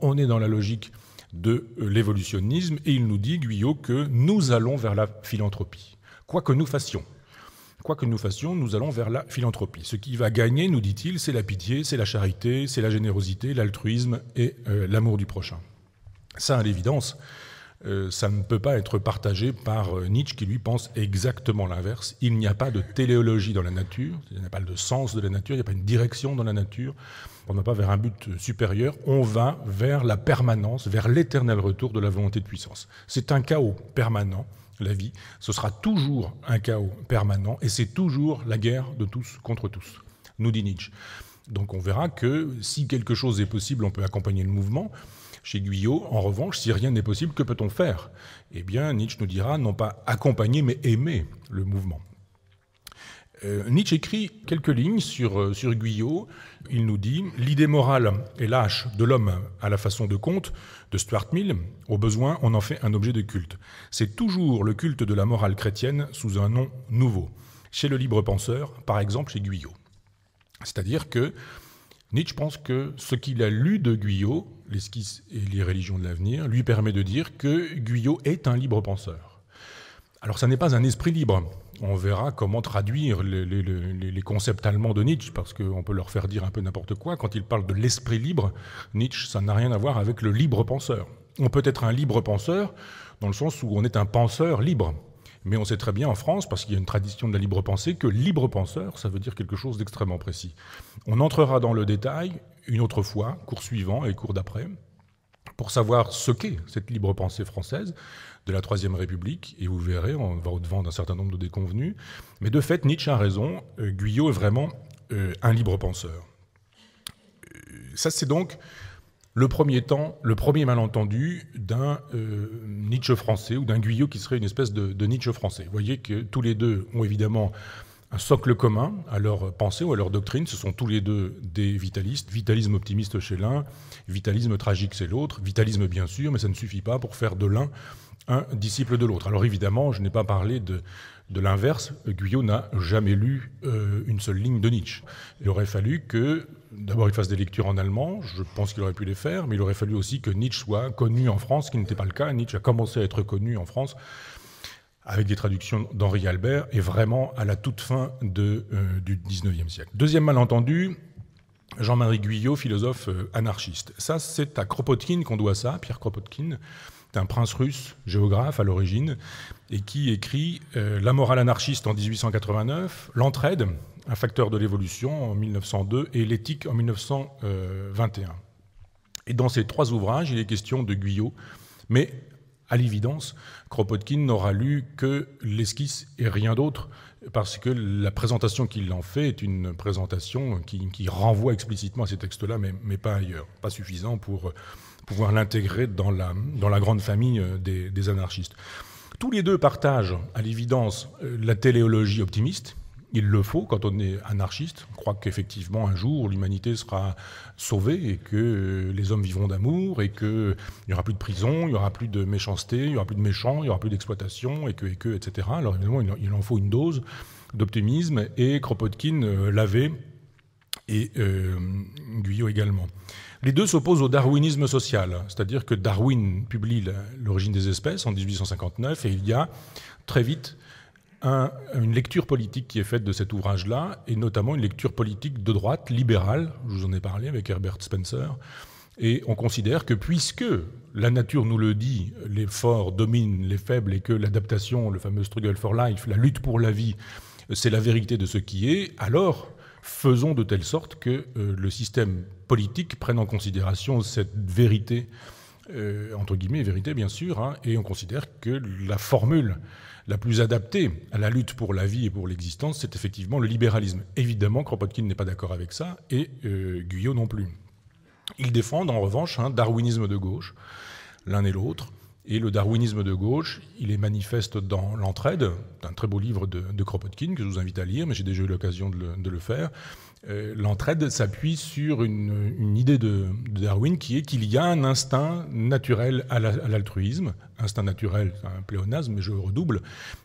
On est dans la logique de l'évolutionnisme et il nous dit, Guyot, que nous allons vers la philanthropie, quoi que nous fassions quoi que nous fassions, nous allons vers la philanthropie. Ce qui va gagner, nous dit-il, c'est la pitié, c'est la charité, c'est la générosité, l'altruisme et euh, l'amour du prochain. Ça, à l'évidence, euh, ça ne peut pas être partagé par euh, Nietzsche qui lui pense exactement l'inverse. Il n'y a pas de téléologie dans la nature, il n'y a pas de sens de la nature, il n'y a pas une direction dans la nature. On ne va pas vers un but supérieur, on va vers la permanence, vers l'éternel retour de la volonté de puissance. C'est un chaos permanent la vie, ce sera toujours un chaos permanent et c'est toujours la guerre de tous contre tous, nous dit Nietzsche. Donc on verra que si quelque chose est possible, on peut accompagner le mouvement. Chez Guyot, en revanche, si rien n'est possible, que peut-on faire Eh bien, Nietzsche nous dira non pas accompagner, mais aimer le mouvement. Euh, Nietzsche écrit quelques lignes sur, euh, sur Guyot. Il nous dit L'idée morale et lâche de l'homme à la façon de Comte, de Stuart Mill, au besoin, on en fait un objet de culte. C'est toujours le culte de la morale chrétienne sous un nom nouveau. Chez le libre penseur, par exemple chez Guyot. C'est-à-dire que Nietzsche pense que ce qu'il a lu de Guyot, l'esquisse et les religions de l'avenir, lui permet de dire que Guyot est un libre penseur. Alors, ça n'est pas un esprit libre on verra comment traduire les, concepts allemands de Nietzsche, parce qu'on peut leur faire dire un peu n'importe quoi. Quand ils parlent de l'esprit libre, Nietzsche, ça n'a rien à voir avec le libre penseur. On peut être un libre penseur dans le sens où on est un penseur libre. Mais on sait très bien en France, parce qu'il y a une tradition de la libre pensée, que libre penseur, ça veut dire quelque chose d'extrêmement précis. On entrera dans le détail une autre fois, cours suivant et cours d'après, pour savoir ce qu'est cette libre pensée française, de la Troisième République, et vous verrez, on va au-devant d'un certain nombre de déconvenus. Mais de fait, Nietzsche a raison, euh, Guyot est vraiment euh, un libre penseur. Euh, ça, c'est donc le premier temps, le premier malentendu d'un Nietzsche français ou d'un Guyot qui serait une espèce de, de Nietzsche français. Vous voyez que tous les deux ont évidemment un socle commun à leur pensée ou à leur doctrine. Ce sont tous les deux des vitalistes. Vitalisme optimiste chez l'un, vitalisme tragique chez l'autre. Vitalisme bien sûr, mais ça ne suffit pas pour faire de l'un un disciple de l'autre. Alors évidemment, je n'ai pas parlé de, de l'inverse. Guyot n'a jamais lu euh, une seule ligne de Nietzsche. Il aurait fallu que, d'abord, il fasse des lectures en allemand. Je pense qu'il aurait pu les faire, mais il aurait fallu aussi que Nietzsche soit connu en France, ce qui n'était pas le cas. Nietzsche a commencé à être connu en France avec des traductions d'Henri Albert, et vraiment à la toute fin de, 19 euh, du XIXe siècle. Deuxième malentendu, Jean-Marie Guyot, philosophe euh, anarchiste. Ça, c'est à Kropotkin qu'on doit ça, Pierre Kropotkin, un prince russe, géographe à l'origine, et qui écrit euh, La morale anarchiste en 1889, L'entraide, un facteur de l'évolution en 1902, et L'éthique en 1921. Et dans ces trois ouvrages, il est question de Guyot, mais à l'évidence, Kropotkin n'aura lu que l'esquisse et rien d'autre, parce que la présentation qu'il en fait est une présentation qui, renvoie explicitement à ces textes-là, mais, pas ailleurs, pas suffisant pour euh, pouvoir l'intégrer dans la, grande famille euh, des anarchistes. Tous les deux partagent, à l'évidence, euh, la téléologie optimiste, il le faut quand on est anarchiste. On croit qu'effectivement, un jour, l'humanité sera sauvée et que les hommes vivront d'amour et qu'il n'y aura plus de prison, il n'y aura plus de méchanceté, il n'y aura plus de méchants, il n'y aura plus d'exploitation et que, et que, etc. Alors évidemment, il en faut une dose d'optimisme et Kropotkin euh, l'avait et euh, Guyot également. Les deux s'opposent au darwinisme social, c'est-à-dire que Darwin publie L'origine des espèces en 1859 et il y a très vite une lecture politique qui est faite de cet ouvrage-là, et notamment une lecture politique de droite, libérale, je vous en ai parlé avec Herbert Spencer, et on considère que puisque la nature nous le dit, les forts dominent les faibles, et que l'adaptation, le fameux struggle for life, la lutte pour la vie, c'est la vérité de ce qui est, alors faisons de telle sorte que euh, le système politique prenne en considération cette vérité, euh, entre guillemets, vérité bien sûr, hein, et on considère que la formule la plus adaptée à la lutte pour la vie et pour l'existence, c'est effectivement le libéralisme. Évidemment, Kropotkin n'est pas d'accord avec ça, et euh, Guyot non plus. Ils défendent en revanche un darwinisme de gauche, l'un et l'autre. Et le darwinisme de gauche, il est manifeste dans L'entraide, un très beau livre de, Kropotkin que je vous invite à lire, mais j'ai déjà eu l'occasion de le faire. Euh, l'entraide s'appuie sur une, idée de, Darwin qui est qu'il y a un instinct naturel à l'altruisme. instinct naturel, c'est un pléonasme, mais je redouble.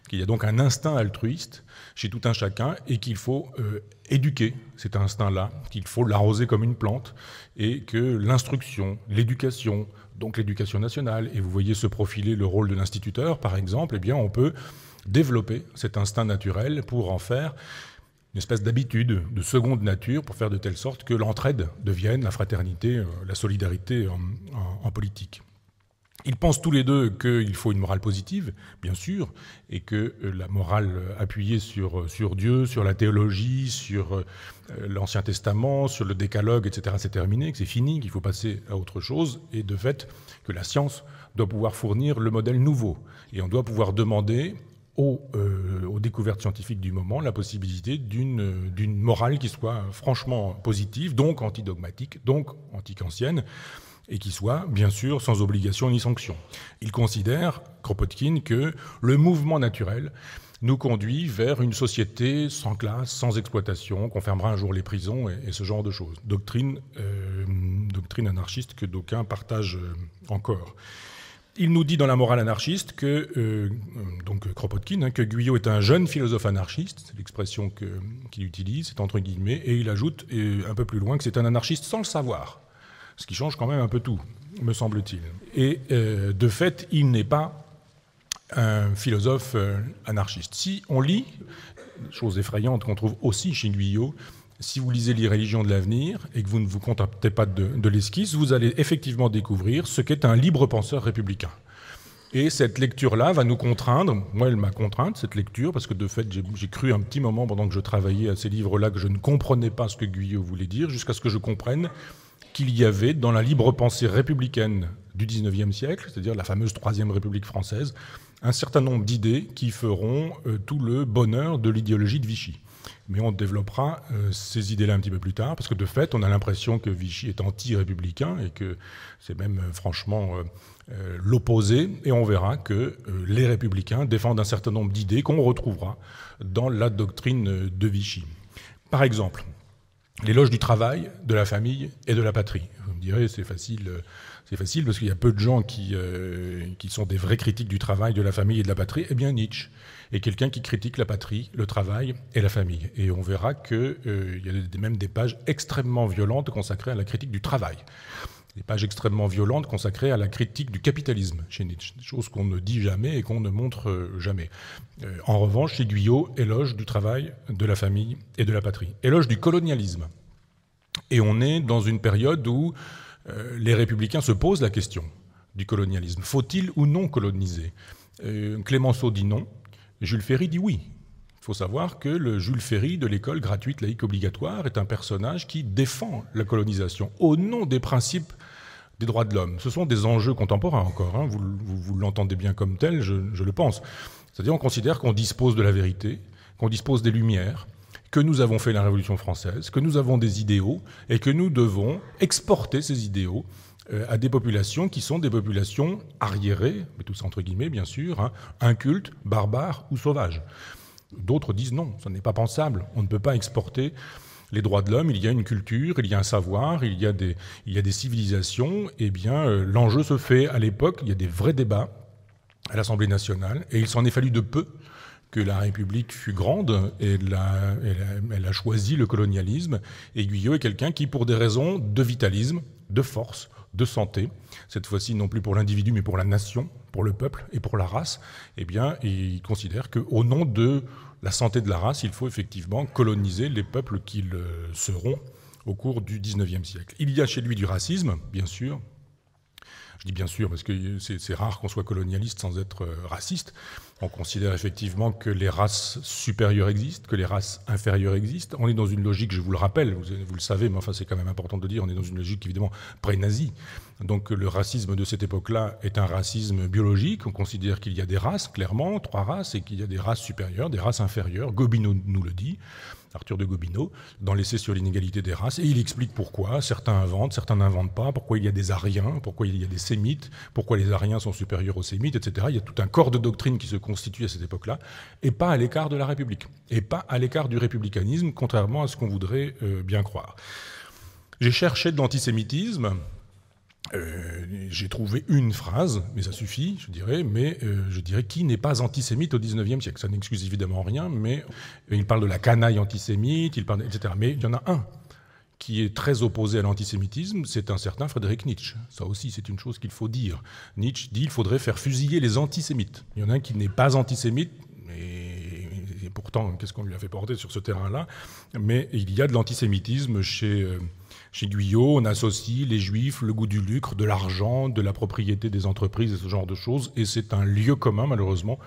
Qu'il y a donc un instinct altruiste chez tout un chacun et qu'il faut euh, éduquer cet instinct-là, qu'il faut l'arroser comme une plante et que l'instruction, l'éducation, donc l'éducation nationale, et vous voyez se profiler le rôle de l'instituteur, par exemple, eh bien on peut développer cet instinct naturel pour en faire une espèce d'habitude, de seconde nature, pour faire de telle sorte que l'entraide devienne la fraternité, euh, la solidarité en, politique. Ils pensent tous les deux qu'il faut une morale positive, bien sûr, et que euh, la morale euh, appuyée sur, sur Dieu, sur la théologie, sur l'Ancien Testament, sur le décalogue, etc., c'est terminé, que c'est fini, qu'il faut passer à autre chose, et de fait que la science doit pouvoir fournir le modèle nouveau. Et on doit pouvoir demander aux, euh, aux, découvertes scientifiques du moment la possibilité euh, d'une morale qui soit franchement positive, donc antidogmatique, donc anticancienne, et qui soit, bien sûr, sans obligation ni sanction. Il considère, Kropotkin, que le mouvement naturel nous conduit vers une société sans classe, sans exploitation, qu'on fermera un jour les prisons et, ce genre de choses. Doctrine, euh, doctrine anarchiste que d'aucuns partagent encore. Il nous dit dans La morale anarchiste que, euh, euh, donc Kropotkin, hein, que Guyot est un jeune philosophe anarchiste, c'est l'expression qu'il utilise, c'est entre guillemets, et il ajoute un peu plus loin que c'est un anarchiste sans le savoir, ce qui change quand même un peu tout, me semble-t-il. Et euh, de fait, il n'est pas un philosophe anarchiste. Si on lit, chose effrayante qu'on trouve aussi chez Guyot, si vous lisez les religions de l'avenir et que vous ne vous contentez pas de, l'esquisse, vous allez effectivement découvrir ce qu'est un libre penseur républicain. Et cette lecture-là va nous contraindre, moi elle m'a contrainte, cette lecture, parce que de fait j'ai cru un petit moment pendant que je travaillais à ces livres-là que je ne comprenais pas ce que Guyot voulait dire, jusqu'à ce que je comprenne qu'il y avait dans la libre pensée républicaine du 19e siècle, c'est-à-dire la fameuse Troisième République française, un certain nombre d'idées qui feront euh, tout le bonheur de l'idéologie de Vichy mais on développera euh, ces idées-là un petit peu plus tard, parce que de fait, on a l'impression que Vichy est anti-républicain et que c'est même euh, franchement euh, l'opposé, et on verra que les républicains défendent un certain nombre d'idées qu'on retrouvera dans la doctrine de Vichy. Par exemple, l'éloge du travail, de la famille et de la patrie. Vous me direz, c'est facile. C'est facile parce qu'il y a peu de gens qui, qui sont des vrais critiques du travail, de la famille et de la patrie. Eh bien, Nietzsche et quelqu'un qui critique la patrie, le travail et la famille. Et on verra qu'il euh, y a même des pages extrêmement violentes consacrées à la critique du travail. Des pages extrêmement violentes consacrées à la critique du capitalisme chez Nietzsche, chose qu'on ne dit jamais et qu'on ne montre euh, jamais. Euh, en revanche, chez Guyot, éloge du travail, de la famille et de la patrie. Éloge du colonialisme. Et on est dans une période où les républicains se posent la question du colonialisme. Faut-il ou non coloniser Clémenceau dit non. Jules Ferry dit oui. Il faut savoir que le Jules Ferry de l'école gratuite laïque obligatoire est un personnage qui défend la colonisation au nom des principes des droits de l'homme. Ce sont des enjeux contemporains encore, hein. vous, vous, l'entendez bien comme tel, je, le pense. C'est-à-dire qu'on considère qu'on dispose de la vérité, qu'on dispose des lumières, que nous avons fait la Révolution française, que nous avons des idéaux et que nous devons exporter ces idéaux euh, à des populations qui sont des populations arriérées, mais tout entre guillemets bien sûr, hein, incultes, barbares ou sauvages. D'autres disent non, ce n'est pas pensable, on ne peut pas exporter les droits de l'homme, il y a une culture, il y a un savoir, il y a des, il y a des civilisations, et eh bien euh, l'enjeu se fait à l'époque, il y a des vrais débats à l'Assemblée nationale, et il s'en est fallu de peu que la République fût grande, et elle elle a choisi le colonialisme, et Guyot est quelqu'un qui, pour des raisons de vitalisme, de force, de santé, cette fois-ci non plus pour l'individu, mais pour la nation, pour le peuple et pour la race, eh bien, il considère qu'au nom de la santé de la race, il faut effectivement coloniser les peuples qu'ils euh, seront au cours du XIXe siècle. Il y a chez lui du racisme, bien sûr. Je dis bien sûr parce que c'est rare qu'on soit colonialiste sans être euh, raciste, on considère effectivement que les races supérieures existent, que les races inférieures existent. On est dans une logique, je vous le rappelle, vous, le savez, mais enfin c'est quand même important de dire, on est dans une logique évidemment pré-nazie, donc le racisme de cette époque-là est un racisme biologique. On considère qu'il y a des races, clairement, trois races, et qu'il y a des races supérieures, des races inférieures. Gobineau nous le dit, Arthur de Gobineau, dans l'essai sur l'inégalité des races. Et il explique pourquoi certains inventent, certains n'inventent pas, pourquoi il y a des Ariens, pourquoi il y a des Sémites, pourquoi les Ariens sont supérieurs aux Sémites, etc. Il y a tout un corps de doctrine qui se constitue à cette époque-là, et pas à l'écart de la République, et pas à l'écart du républicanisme, contrairement à ce qu'on voudrait euh, bien croire. J'ai cherché de l'antisémitisme euh, j'ai trouvé une phrase, mais ça suffit, je dirais, mais euh, je dirais qui n'est pas antisémite au 19e siècle. Ça n'excuse évidemment rien, mais euh, il parle de la canaille antisémite, il etc. Mais il y en a un qui est très opposé à l'antisémitisme, c'est un certain Frédéric Nietzsche. Ça aussi, c'est une chose qu'il faut dire. Nietzsche dit qu'il faudrait faire fusiller les antisémites. Il y en a un qui n'est pas antisémite, et, et pourtant, qu'est-ce qu'on lui a fait porter sur ce terrain-là Mais il y a de l'antisémitisme chez... Chez Guyot, on associe les juifs, le goût du lucre, de l'argent, de la propriété des entreprises et ce genre de choses. Et c'est un lieu commun, malheureusement,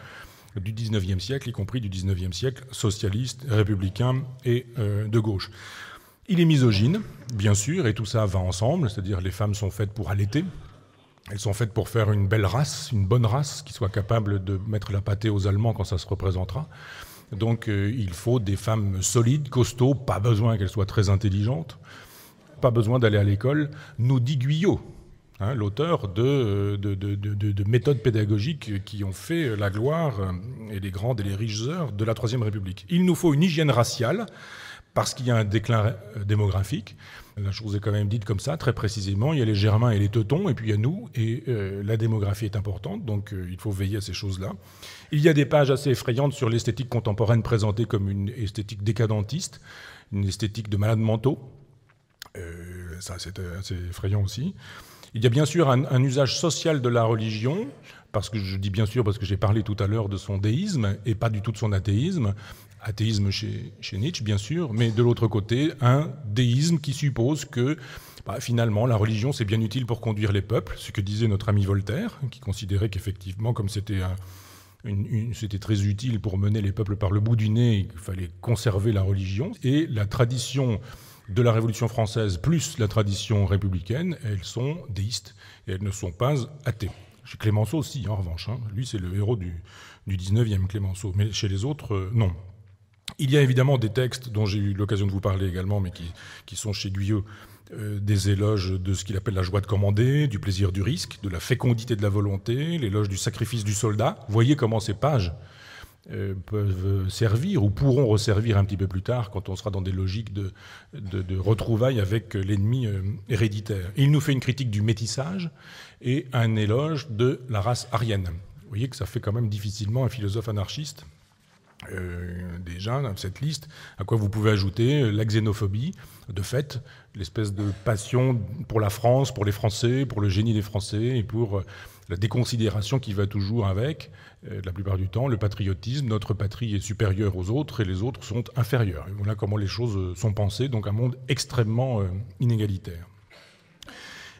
du 19e siècle, y compris du 19e siècle socialiste, républicain et euh, de gauche. Il est misogyne, bien sûr, et tout ça va ensemble, c'est-à-dire les femmes sont faites pour allaiter, elles sont faites pour faire une belle race, une bonne race, qui soit capable de mettre la pâtée aux Allemands quand ça se représentera. Donc euh, il faut des femmes solides, costauds, pas besoin qu'elles soient très intelligentes pas besoin d'aller à l'école, nous dit Guyot. Hein, l'auteur euh, de de, méthodes pédagogiques qui ont fait euh, la gloire euh, et les grandes et les riches heures de la Troisième République. Il nous faut une hygiène raciale parce qu'il y a un déclin démographique. La chose est quand même dite comme ça, très précisément. Il y a les Germains et les Teutons, et puis il y a nous, et la démographie est importante, donc il faut veiller à ces choses-là. Il y a des pages assez effrayantes sur l'esthétique contemporaine présentée comme une esthétique décadentiste, une esthétique de malades mentaux, ça euh, c'est effrayant aussi. Il y a bien sûr un, usage social de la religion, parce que je dis bien sûr parce que j'ai parlé tout à l'heure de son déisme et pas du tout de son athéisme. Athéisme chez, chez Nietzsche, bien sûr, mais de l'autre côté, un déisme qui suppose que bah, finalement, la religion, c'est bien utile pour conduire les peuples, ce que disait notre ami Voltaire, qui considérait qu'effectivement, comme c'était un, c'était très utile pour mener les peuples par le bout du nez, il fallait conserver la religion. Et la tradition de la Révolution française plus la tradition républicaine, elles sont déistes et elles ne sont pas athées. Chez Clémenceau aussi, en revanche. Hein. Lui, c'est le héros du, 19e, Clémenceau. Mais chez les autres, euh, non. Il y a évidemment des textes dont j'ai eu l'occasion de vous parler également, mais qui, sont chez Guyot, euh, des éloges de ce qu'il appelle la joie de commander, du plaisir du risque, de la fécondité de la volonté, l'éloge du sacrifice du soldat. Voyez comment ces pages euh, peuvent servir ou pourront resservir un petit peu plus tard quand on sera dans des logiques de, retrouvailles avec l'ennemi euh, héréditaire. Il nous fait une critique du métissage et un éloge de la race arienne. Vous voyez que ça fait quand même difficilement un philosophe anarchiste. Euh, déjà cette liste, à quoi vous pouvez ajouter la xénophobie, de fait, l'espèce de passion pour la France, pour les Français, pour le génie des Français et pour la déconsidération qui va toujours avec, euh, la plupart du temps, le patriotisme, notre patrie est supérieure aux autres et les autres sont inférieurs. voilà comment les choses euh, sont pensées, donc un monde extrêmement euh, inégalitaire.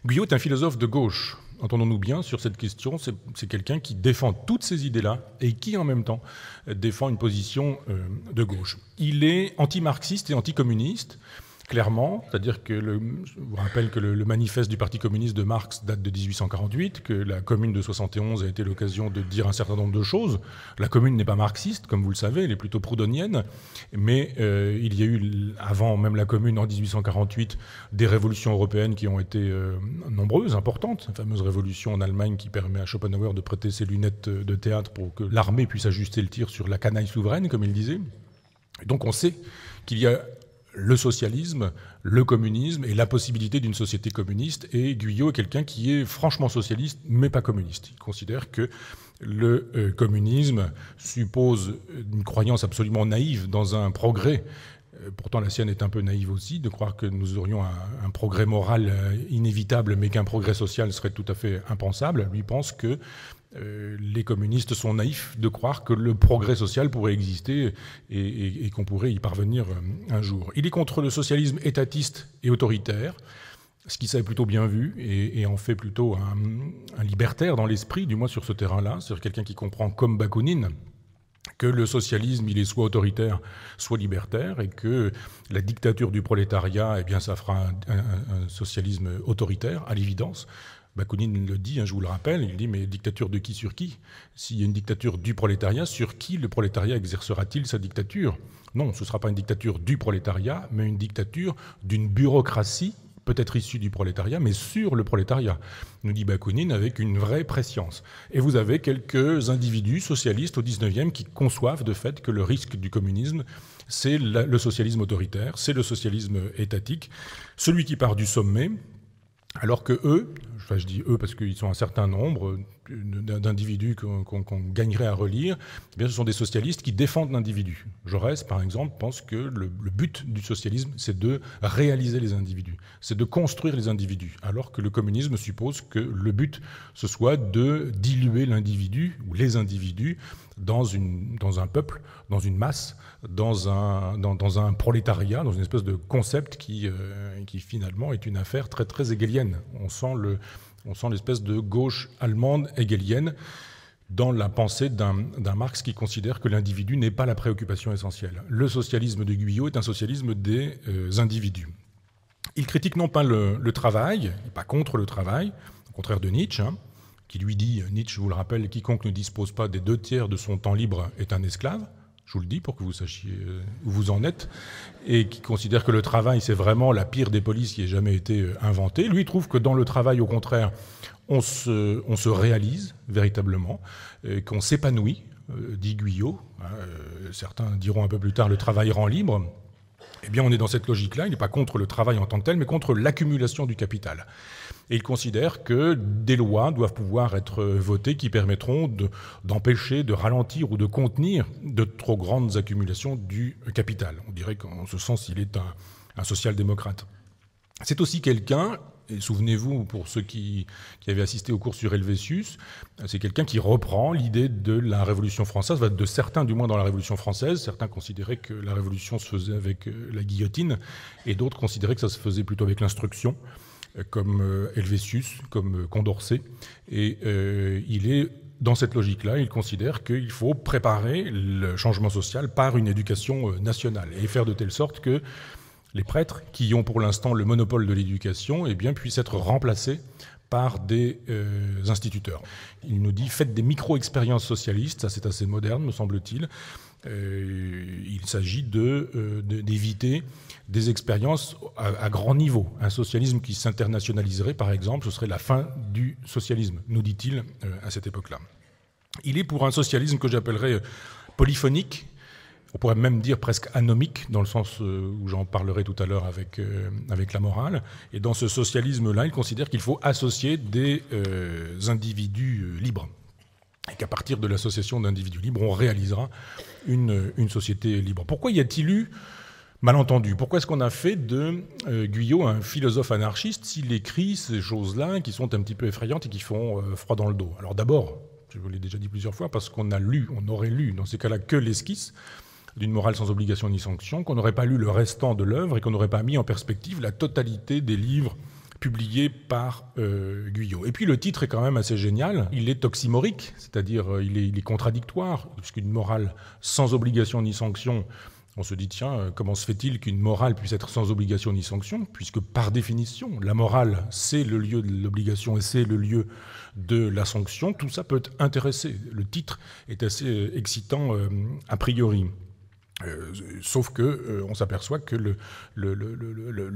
Guyot est un philosophe de gauche, entendons-nous bien sur cette question, c'est quelqu'un qui défend toutes ces idées-là et qui en même temps défend une position de gauche. Il est anti-marxiste et anticommuniste, clairement. C'est-à-dire que le, je vous rappelle que le, manifeste du Parti communiste de Marx date de 1848, que la commune de 71 a été l'occasion de dire un certain nombre de choses. La commune n'est pas marxiste, comme vous le savez, elle est plutôt proudhonienne, mais euh, il y a eu, avant même la commune, en 1848, des révolutions européennes qui ont été euh, nombreuses, importantes. La fameuse révolution en Allemagne qui permet à Schopenhauer de prêter ses lunettes de théâtre pour que l'armée puisse ajuster le tir sur la canaille souveraine, comme il disait. donc on sait qu'il y a le socialisme, le communisme et la possibilité d'une société communiste. Et Guyot est quelqu'un qui est franchement socialiste, mais pas communiste. Il considère que le euh, communisme suppose une croyance absolument naïve dans un progrès. Euh, pourtant, la sienne est un peu naïve aussi, de croire que nous aurions un, progrès moral euh, inévitable, mais qu'un progrès social serait tout à fait impensable. Lui pense que euh, les communistes sont naïfs de croire que le progrès social pourrait exister et, qu'on pourrait y parvenir euh, un jour. Il est contre le socialisme étatiste et autoritaire, ce qui s'est plutôt bien vu et, en fait plutôt un, libertaire dans l'esprit, du moins sur ce terrain-là, quelqu'un qui comprend comme Bakounine que le socialisme, il est soit autoritaire, soit libertaire, et que la dictature du prolétariat, eh bien, ça fera un socialisme autoritaire, à l'évidence, Bakounine le dit, hein, je vous le rappelle, il dit mais dictature de qui sur qui S'il y a une dictature du prolétariat, sur qui le prolétariat exercera-t-il sa dictature Non, ce ne sera pas une dictature du prolétariat, mais une dictature d'une bureaucratie peut-être issue du prolétariat, mais sur le prolétariat, nous dit Bakounine avec une vraie prescience. Et vous avez quelques individus socialistes au 19e qui conçoivent de fait que le risque du communisme, c'est le socialisme autoritaire, c'est le socialisme étatique, celui qui part du sommet, alors que eux, je dis eux parce qu'ils sont un certain nombre, d'individus qu'on gagnerait à relire, eh bien, ce sont des socialistes qui défendent l'individu. Jaurès, par exemple, pense que le, but du socialisme, c'est de réaliser les individus, c'est de construire les individus, alors que le communisme suppose que le but, ce soit de diluer l'individu ou les individus dans, une, dans un peuple, dans une masse, dans un, dans, dans un prolétariat, dans une espèce de concept qui, euh, qui finalement est une affaire très très égalienne. On sent le, on sent l'espèce de gauche allemande hegelienne dans la pensée d'un Marx qui considère que l'individu n'est pas la préoccupation essentielle. Le socialisme de Guyot est un socialisme des euh, individus. Il critique non pas le, travail, pas contre le travail, au contraire de Nietzsche, hein, qui lui dit, Nietzsche, vous le rappelle, quiconque ne dispose pas des deux tiers de son temps libre est un esclave je vous le dis pour que vous sachiez où vous en êtes, et qui considère que le travail, c'est vraiment la pire des polices qui ait jamais été euh, inventée. Lui trouve que dans le travail, au contraire, on se, on se réalise véritablement, euh, qu'on s'épanouit, euh, dit Guyot. Hein, certains diront un peu plus tard, le travail rend libre. Eh bien, on est dans cette logique-là. Il n'est pas contre le travail en tant que tel, mais contre l'accumulation du capital. Et il considère que des lois doivent pouvoir être votées qui permettront d'empêcher, de, ralentir ou de contenir de trop grandes accumulations du capital. On dirait qu'en ce sens, il est un, social-démocrate. C'est aussi quelqu'un, et souvenez-vous, pour ceux qui, qui, avaient assisté au cours sur Helvétius, c'est quelqu'un qui reprend l'idée de la Révolution française, de certains du moins dans la Révolution française. Certains considéraient que la Révolution se faisait avec euh, la guillotine, et d'autres considéraient que ça se faisait plutôt avec l'instruction comme euh, Helvétius, comme euh, Condorcet. Et euh, il est dans cette logique-là, il considère qu'il faut préparer le changement social par une éducation nationale et faire de telle sorte que les prêtres, qui ont pour l'instant le monopole de l'éducation, eh bien, puissent être remplacés par des instituteurs. Il nous dit faites des micro-expériences socialistes, ça c'est assez moderne, me semble-t-il. Euh, il s'agit euh, d'éviter des expériences à, grand niveau. Un socialisme qui s'internationaliserait, par exemple, ce serait la fin du socialisme, nous dit-il euh, à cette époque-là. Il est pour un socialisme que j'appellerais polyphonique, on pourrait même dire presque anomique, dans le sens où j'en parlerai tout à l'heure avec, avec la morale. Et dans ce socialisme-là, il considère qu'il faut associer des individus libres et qu'à partir de l'association d'individus libres, on réalisera une, société libre. Pourquoi y a-t-il eu malentendu Pourquoi est-ce qu'on a fait de euh, Guyot un philosophe anarchiste s'il écrit ces choses-là qui sont un petit peu effrayantes et qui font euh, froid dans le dos Alors d'abord, je vous l'ai déjà dit plusieurs fois, parce qu'on a lu, on aurait lu dans ces cas-là que l'esquisse d'une morale sans obligation ni sanction, qu'on n'aurait pas lu le restant de l'œuvre et qu'on n'aurait pas mis en perspective la totalité des livres publié par euh, Guyot. Et puis le titre est quand même assez génial. Il est oxymorique, c'est-à-dire euh, il, est, contradictoire, puisqu'une morale sans obligation ni sanction, on se dit, tiens, euh, comment se fait-il qu'une morale puisse être sans obligation ni sanction Puisque par définition, la morale, c'est le lieu de l'obligation et c'est le lieu de la sanction. Tout ça peut être intéressé. Le titre est assez excitant a priori. Euh, sauf que euh, on s'aperçoit que le,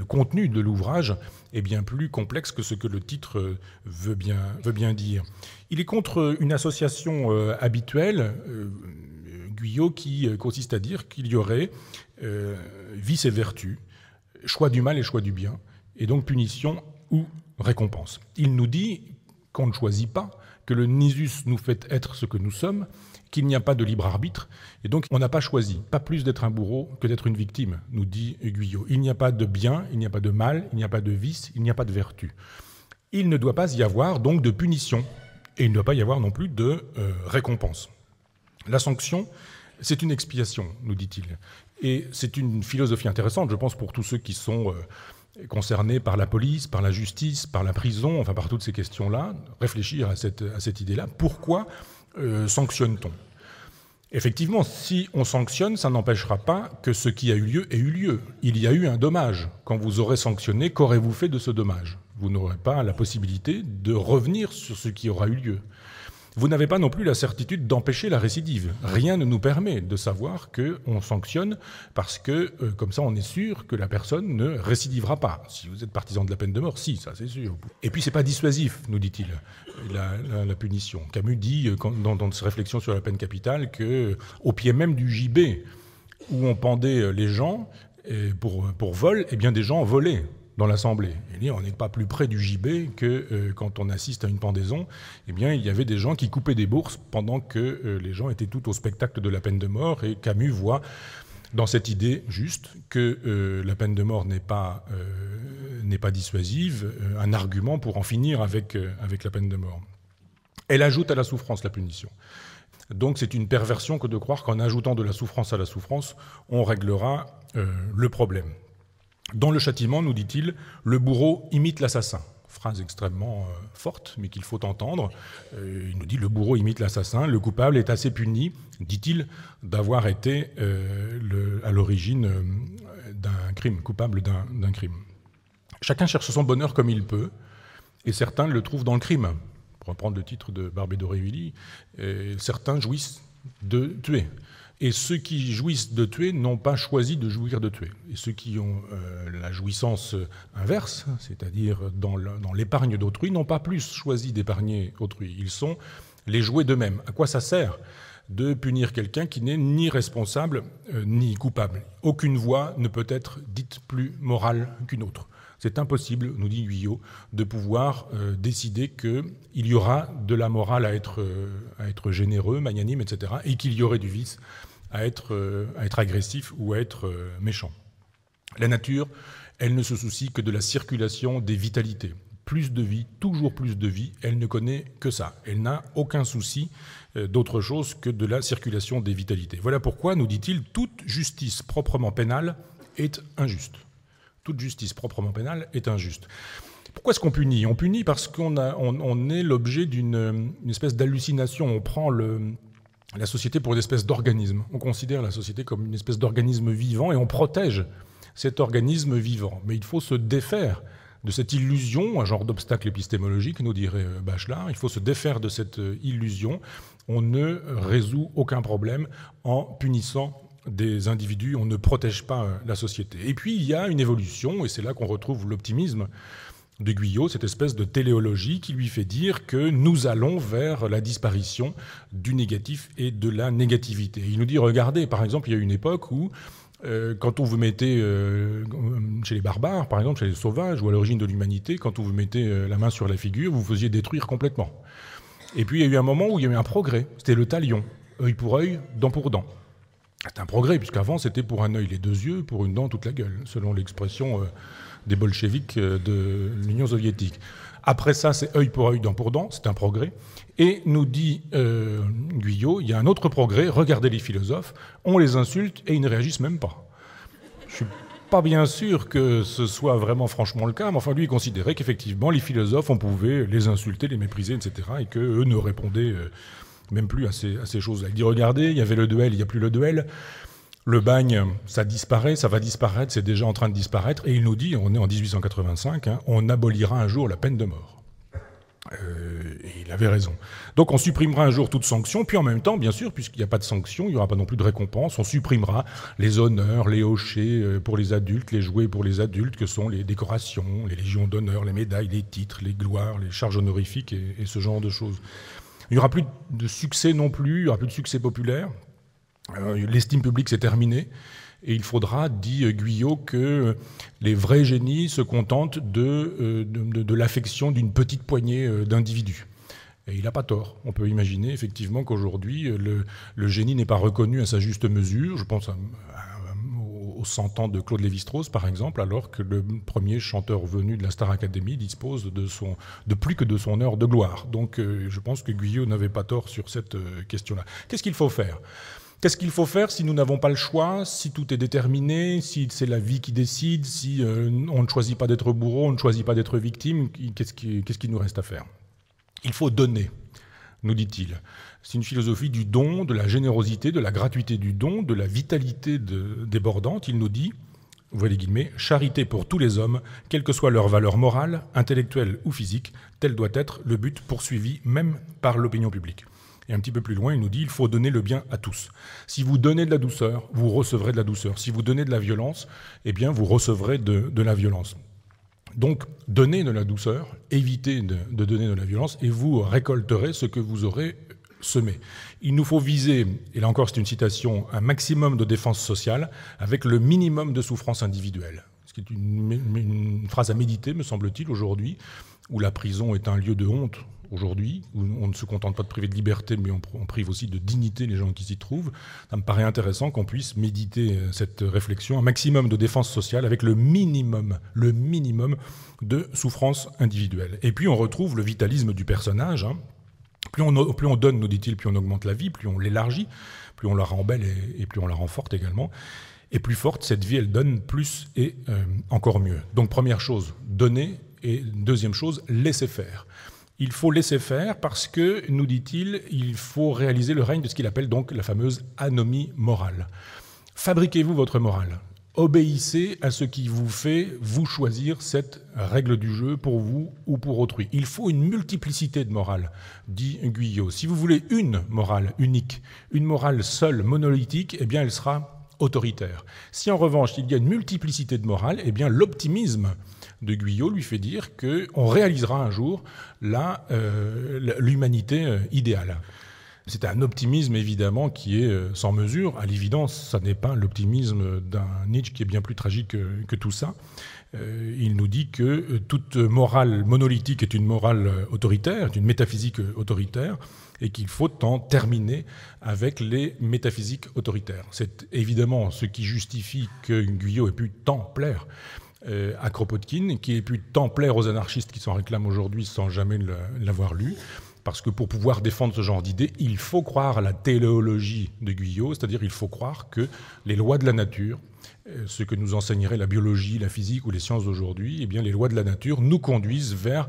contenu de l'ouvrage est bien plus complexe que ce que le titre euh, veut, bien, veut bien dire. Il est contre une association habituelle, Guyot, qui consiste à dire qu'il y aurait vice et vertu, choix du mal et choix du bien, et donc punition ou récompense. Il nous dit qu'on ne choisit pas, que le nisus nous fait être ce que nous sommes, qu'il n'y a pas de libre arbitre, et donc on n'a pas choisi, pas plus d'être un bourreau que d'être une victime, nous dit Guyot. Il n'y a pas de bien, il n'y a pas de mal, il n'y a pas de vice, il n'y a pas de vertu. Il ne doit pas y avoir donc de punition, et il ne doit pas y avoir non plus de euh, récompense. La sanction, c'est une expiation, nous dit-il. Et c'est une philosophie intéressante, je pense, pour tous ceux qui sont... Euh, concernés par la police, par la justice, par la prison, enfin par toutes ces questions-là, réfléchir à cette, à cette idée-là. Pourquoi euh, sanctionne-t-on Effectivement, si on sanctionne, ça n'empêchera pas que ce qui a eu lieu ait eu lieu. Il y a eu un dommage. Quand vous aurez sanctionné, qu'aurez-vous fait de ce dommage Vous n'aurez pas la possibilité de revenir sur ce qui aura eu lieu. Vous n'avez pas non plus la certitude d'empêcher la récidive. Rien ne nous permet de savoir qu'on sanctionne parce que, euh, comme ça, on est sûr que la personne ne récidivera pas. Si vous êtes partisan de la peine de mort, si, ça c'est sûr. Et puis, c'est pas dissuasif, nous dit-il, la, punition. Camus dit, euh, dans, ses réflexions sur la peine capitale, que euh, au pied même du gibet où on pendait les gens, pour, pour vol, eh bien des gens volaient dans l'Assemblée. on n'est pas plus près du JB que euh, quand on assiste à une pendaison. Eh bien, il y avait des gens qui coupaient des bourses pendant que euh, les gens étaient tout au spectacle de la peine de mort. Et Camus voit dans cette idée juste que euh, la peine de mort n'est pas, n'est pas dissuasive, un argument pour en finir avec, avec la peine de mort. Elle ajoute à la souffrance la punition. Donc c'est une perversion que de croire qu'en ajoutant de la souffrance à la souffrance, on réglera le problème. Dans le châtiment, nous dit-il, le bourreau imite l'assassin. Phrase extrêmement euh, forte, mais qu'il faut entendre. Euh, il nous dit le bourreau imite l'assassin, le coupable est assez puni, dit-il, d'avoir été euh, à l'origine d'un crime, coupable d'un crime. Chacun cherche son bonheur comme il peut, et certains le trouvent dans le crime. Pour reprendre le titre de Barbé d'Aurevilly, certains jouissent de tuer. Et ceux qui jouissent de tuer n'ont pas choisi de jouir de tuer. Et ceux qui ont euh, la jouissance inverse, c'est-à-dire dans l'épargne d'autrui, n'ont pas plus choisi d'épargner autrui. Ils sont les jouets d'eux-mêmes. À quoi ça sert de punir quelqu'un qui n'est ni responsable euh, ni coupable Aucune voix ne peut être dite plus morale qu'une autre. C'est impossible, nous dit Guyot, de pouvoir euh, décider qu'il y aura de la morale à être généreux, magnanime, etc., et qu'il y aurait du vice euh, à être, agressif ou à être euh, méchant. La nature, elle ne se soucie que de la circulation des vitalités. Plus de vie, toujours plus de vie, elle ne connaît que ça. Elle n'a aucun souci euh, d'autre chose que de la circulation des vitalités. Voilà pourquoi, nous dit-il, toute justice proprement pénale est injuste. Toute justice proprement pénale est injuste. Pourquoi est-ce qu'on punit On punit parce qu'on est l'objet d'une espèce d'hallucination. On prend le, la société pour une espèce d'organisme. On considère la société comme une espèce d'organisme vivant et on protège cet organisme vivant. Mais il faut se défaire de cette illusion, un genre d'obstacle épistémologique, nous dirait euh, Bachelard. Il faut se défaire de cette euh, illusion. On ne résout aucun problème en punissant des individus, on ne protège pas euh, la société. Et puis il y a une évolution, et c'est là qu'on retrouve l'optimisme de Guyot, cette espèce de téléologie qui lui fait dire que nous allons vers la disparition du négatif et de la négativité. Il nous dit, regardez, par exemple, il y a une époque où euh, quand on vous mettait euh, chez les barbares, par exemple, chez les sauvages ou à l'origine de l'humanité, quand on vous mettait euh, la main sur la figure, vous, vous faisiez détruire complètement. Et puis il y a eu un moment où il y a eu un progrès. C'était le talion, œil pour œil, dent pour dent. C'est un progrès, puisqu'avant c'était pour un œil les deux yeux, pour une dent toute la gueule, selon l'expression des bolcheviks euh, de l'Union soviétique. Après ça, c'est œil pour œil, dent pour dent, c'est un progrès. Et nous dit euh, Guyot, il y a un autre progrès, regardez les philosophes, on les insulte et ils ne réagissent même pas. Je suis pas bien sûr que ce soit vraiment franchement le cas, mais enfin lui il considérait qu'effectivement les philosophes, on pouvait les insulter, les mépriser, etc., et qu'eux ne répondaient euh, même plus à ces, à ces choses-là. Il dit, regardez, il y avait le duel, il n'y a plus le duel. Le bagne, ça disparaît, ça va disparaître, c'est déjà en train de disparaître. Et il nous dit, on est en 1885, hein, on abolira un jour la peine de mort. Euh, et il avait raison. Donc on supprimera un jour toute sanction, puis en même temps, bien sûr, puisqu'il n'y a pas de sanction, il n'y aura pas non plus de récompense, on supprimera les honneurs, les hochets euh, pour les adultes, les jouets pour les adultes, que sont les décorations, les légions d'honneur, les médailles, les titres, les gloires, les charges honorifiques et, et ce genre de choses. Il n'y aura plus de succès non plus, il n'y aura plus de succès populaire, euh, l'estime publique, s'est terminée Et il faudra, dit Guyot, que les vrais génies se contentent de, euh, l'affection d'une petite poignée euh, d'individus. Et il n'a pas tort. On peut imaginer effectivement qu'aujourd'hui, le, génie n'est pas reconnu à sa juste mesure. Je pense aux 100 ans de Claude Lévi-Strauss, par exemple, alors que le premier chanteur venu de la Star Academy dispose de plus que de son heure de gloire. Donc je pense que Guyot n'avait pas tort sur cette question-là. Qu'est-ce qu'il faut faire Qu'est-ce qu'il faut faire si nous n'avons pas le choix, si tout est déterminé, si c'est la vie qui décide, si euh, on ne choisit pas d'être bourreau, on ne choisit pas d'être victime Qu'est-ce qu'il nous reste à faire Il faut donner, nous dit-il. C'est une philosophie du don, de la générosité, de la gratuité du don, de la vitalité débordante. Il nous dit, vous les guillemets, charité pour tous les hommes, quelle que soit leur valeur morale, intellectuelle ou physique, tel doit être le but poursuivi même par l'opinion publique. Et un petit peu plus loin, il nous dit, il faut donner le bien à tous. Si vous donnez de la douceur, vous recevrez de la douceur. Si vous donnez de la violence, eh bien, vous recevrez de, la violence. Donc, donnez de la douceur, évitez de, donner de la violence, et vous récolterez ce que vous aurez semé. Il nous faut viser, et là encore c'est une citation, un maximum de défense sociale avec le minimum de souffrance individuelle. Ce qui est une phrase à méditer, me semble-t-il, aujourd'hui, où la prison est un lieu de honte, aujourd'hui, où on ne se contente pas de priver de liberté, mais on, prive aussi de dignité les gens qui s'y trouvent, ça me paraît intéressant qu'on puisse méditer euh, cette réflexion, un maximum de défense sociale avec le minimum, le minimum de souffrance individuelle. Et puis on retrouve le vitalisme du personnage. Hein. Plus on, on donne, nous dit-il, plus on augmente la vie, plus on l'élargit, plus on la rend belle et, plus on la rend forte également et plus forte, cette vie, elle donne plus et euh, encore mieux. Donc première chose, donner, et deuxième chose, laisser faire. Il faut laisser faire parce que, nous dit-il, il faut réaliser le règne de ce qu'il appelle donc la fameuse anomie morale. Fabriquez-vous votre morale. Obéissez à ce qui vous fait vous choisir cette règle du jeu pour vous ou pour autrui. Il faut une multiplicité de morale, dit Guyot. Si vous voulez une morale unique, une morale seule, monolithique, eh bien elle sera autoritaire. Si en revanche il y a une multiplicité de morale, eh bien l'optimisme de Guyot lui fait dire qu'on réalisera un jour euh, l'humanité euh, idéale. C'est un optimisme évidemment qui est euh, sans mesure. À l'évidence, ça n'est pas l'optimisme d'un Nietzsche qui est bien plus tragique que, tout ça. il nous dit que toute morale monolithique est une morale autoritaire, une métaphysique autoritaire et qu'il faut en terminer avec les métaphysiques autoritaires. C'est évidemment ce qui justifie que Guyot ait pu tant plaire euh, à Kropotkin, qui ait pu tant plaire aux anarchistes qui s'en réclament aujourd'hui sans jamais l'avoir lu. Parce que pour pouvoir défendre ce genre d'idées, il faut croire à la téléologie de Guyot, c'est-à-dire il faut croire que les lois de la nature, ce que nous enseignerait la biologie, la physique ou les sciences d'aujourd'hui, eh bien les lois de la nature nous conduisent vers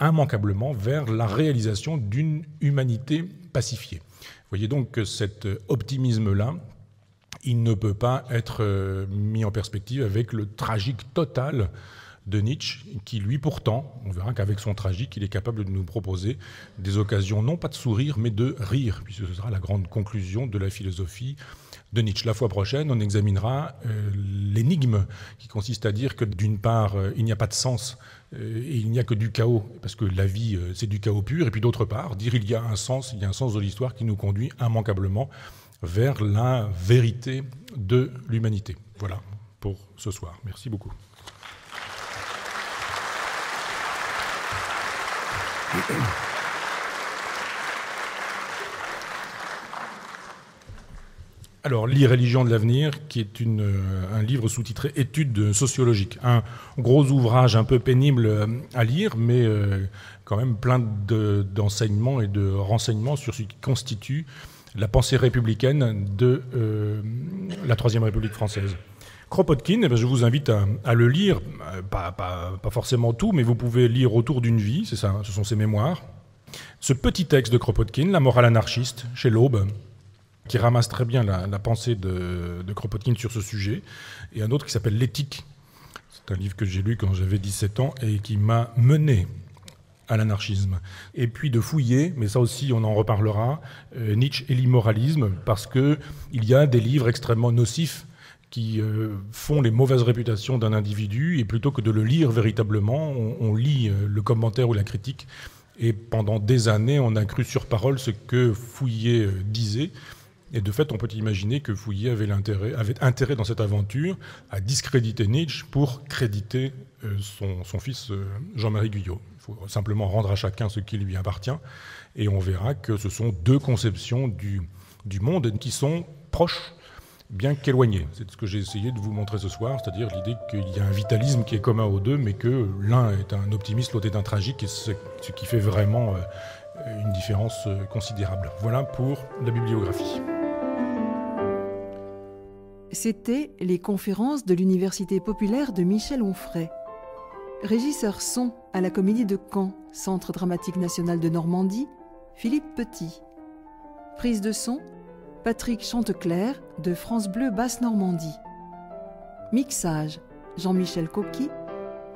immanquablement vers la réalisation d'une humanité pacifiée. Vous voyez donc que cet optimisme-là, il ne peut pas être euh, mis en perspective avec le tragique total de Nietzsche, qui lui pourtant, on verra qu'avec son tragique, il est capable de nous proposer des occasions non pas de sourire, mais de rire, puisque ce sera la grande conclusion de la philosophie de Nietzsche. La fois prochaine, on examinera euh, l'énigme qui consiste à dire que d'une part, euh, il n'y a pas de sens euh, et il n'y a que du chaos, parce que la vie, c'est du chaos pur, et puis d'autre part, dire il y a un sens, il y a un sens de l'histoire qui nous conduit immanquablement vers la vérité de l'humanité. Voilà pour ce soir. Merci beaucoup. Alors, L'Irreligion de l'avenir, qui est euh, un livre sous-titré Études sociologiques. Un gros ouvrage un peu pénible euh, à lire, mais euh, quand même plein d'enseignements et de renseignements sur ce qui constitue la pensée républicaine de la Troisième République française. Kropotkin, eh ben, je vous invite à, le lire, pas, forcément tout, mais vous pouvez lire Autour d'une vie, c'est ça, hein, ce sont ses mémoires. Ce petit texte de Kropotkin, La morale anarchiste, chez l'Aube, qui ramasse très bien la, pensée de, de, Kropotkin sur ce sujet, et un autre qui s'appelle L'éthique. C'est un livre que j'ai lu quand j'avais 17 ans et qui m'a mené à l'anarchisme. Et puis de fouiller, mais ça aussi on en reparlera, euh, Nietzsche et l'immoralisme, parce qu'il y a des livres extrêmement nocifs qui euh, font les mauvaises réputations d'un individu, et plutôt que de le lire véritablement, on, lit euh, le commentaire ou la critique. Et pendant des années, on a cru sur parole ce que Fouillé disait, et de fait, on peut imaginer que Fouillet avait, intérêt, avait intérêt dans cette aventure à discréditer Nietzsche pour créditer euh, son, fils euh, Jean-Marie Guyot. Il faut simplement rendre à chacun ce qui lui appartient. Et on verra que ce sont deux conceptions du, monde qui sont proches, bien qu'éloignées. C'est ce que j'ai essayé de vous montrer ce soir, c'est-à-dire l'idée qu'il y a un vitalisme qui est commun aux deux, mais que l'un est un optimiste, l'autre est un tragique, et c'est ce qui fait vraiment euh, une différence considérable. Voilà pour la bibliographie. C'était les conférences de l'Université populaire de Michel Onfray. Régisseur son à la Comédie de Caen, Centre dramatique national de Normandie, Philippe Petit. Prise de son, Patrick Chanteclerc de France Bleu Basse-Normandie. Mixage, Jean-Michel Coqui.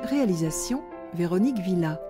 Réalisation, Véronique Villa.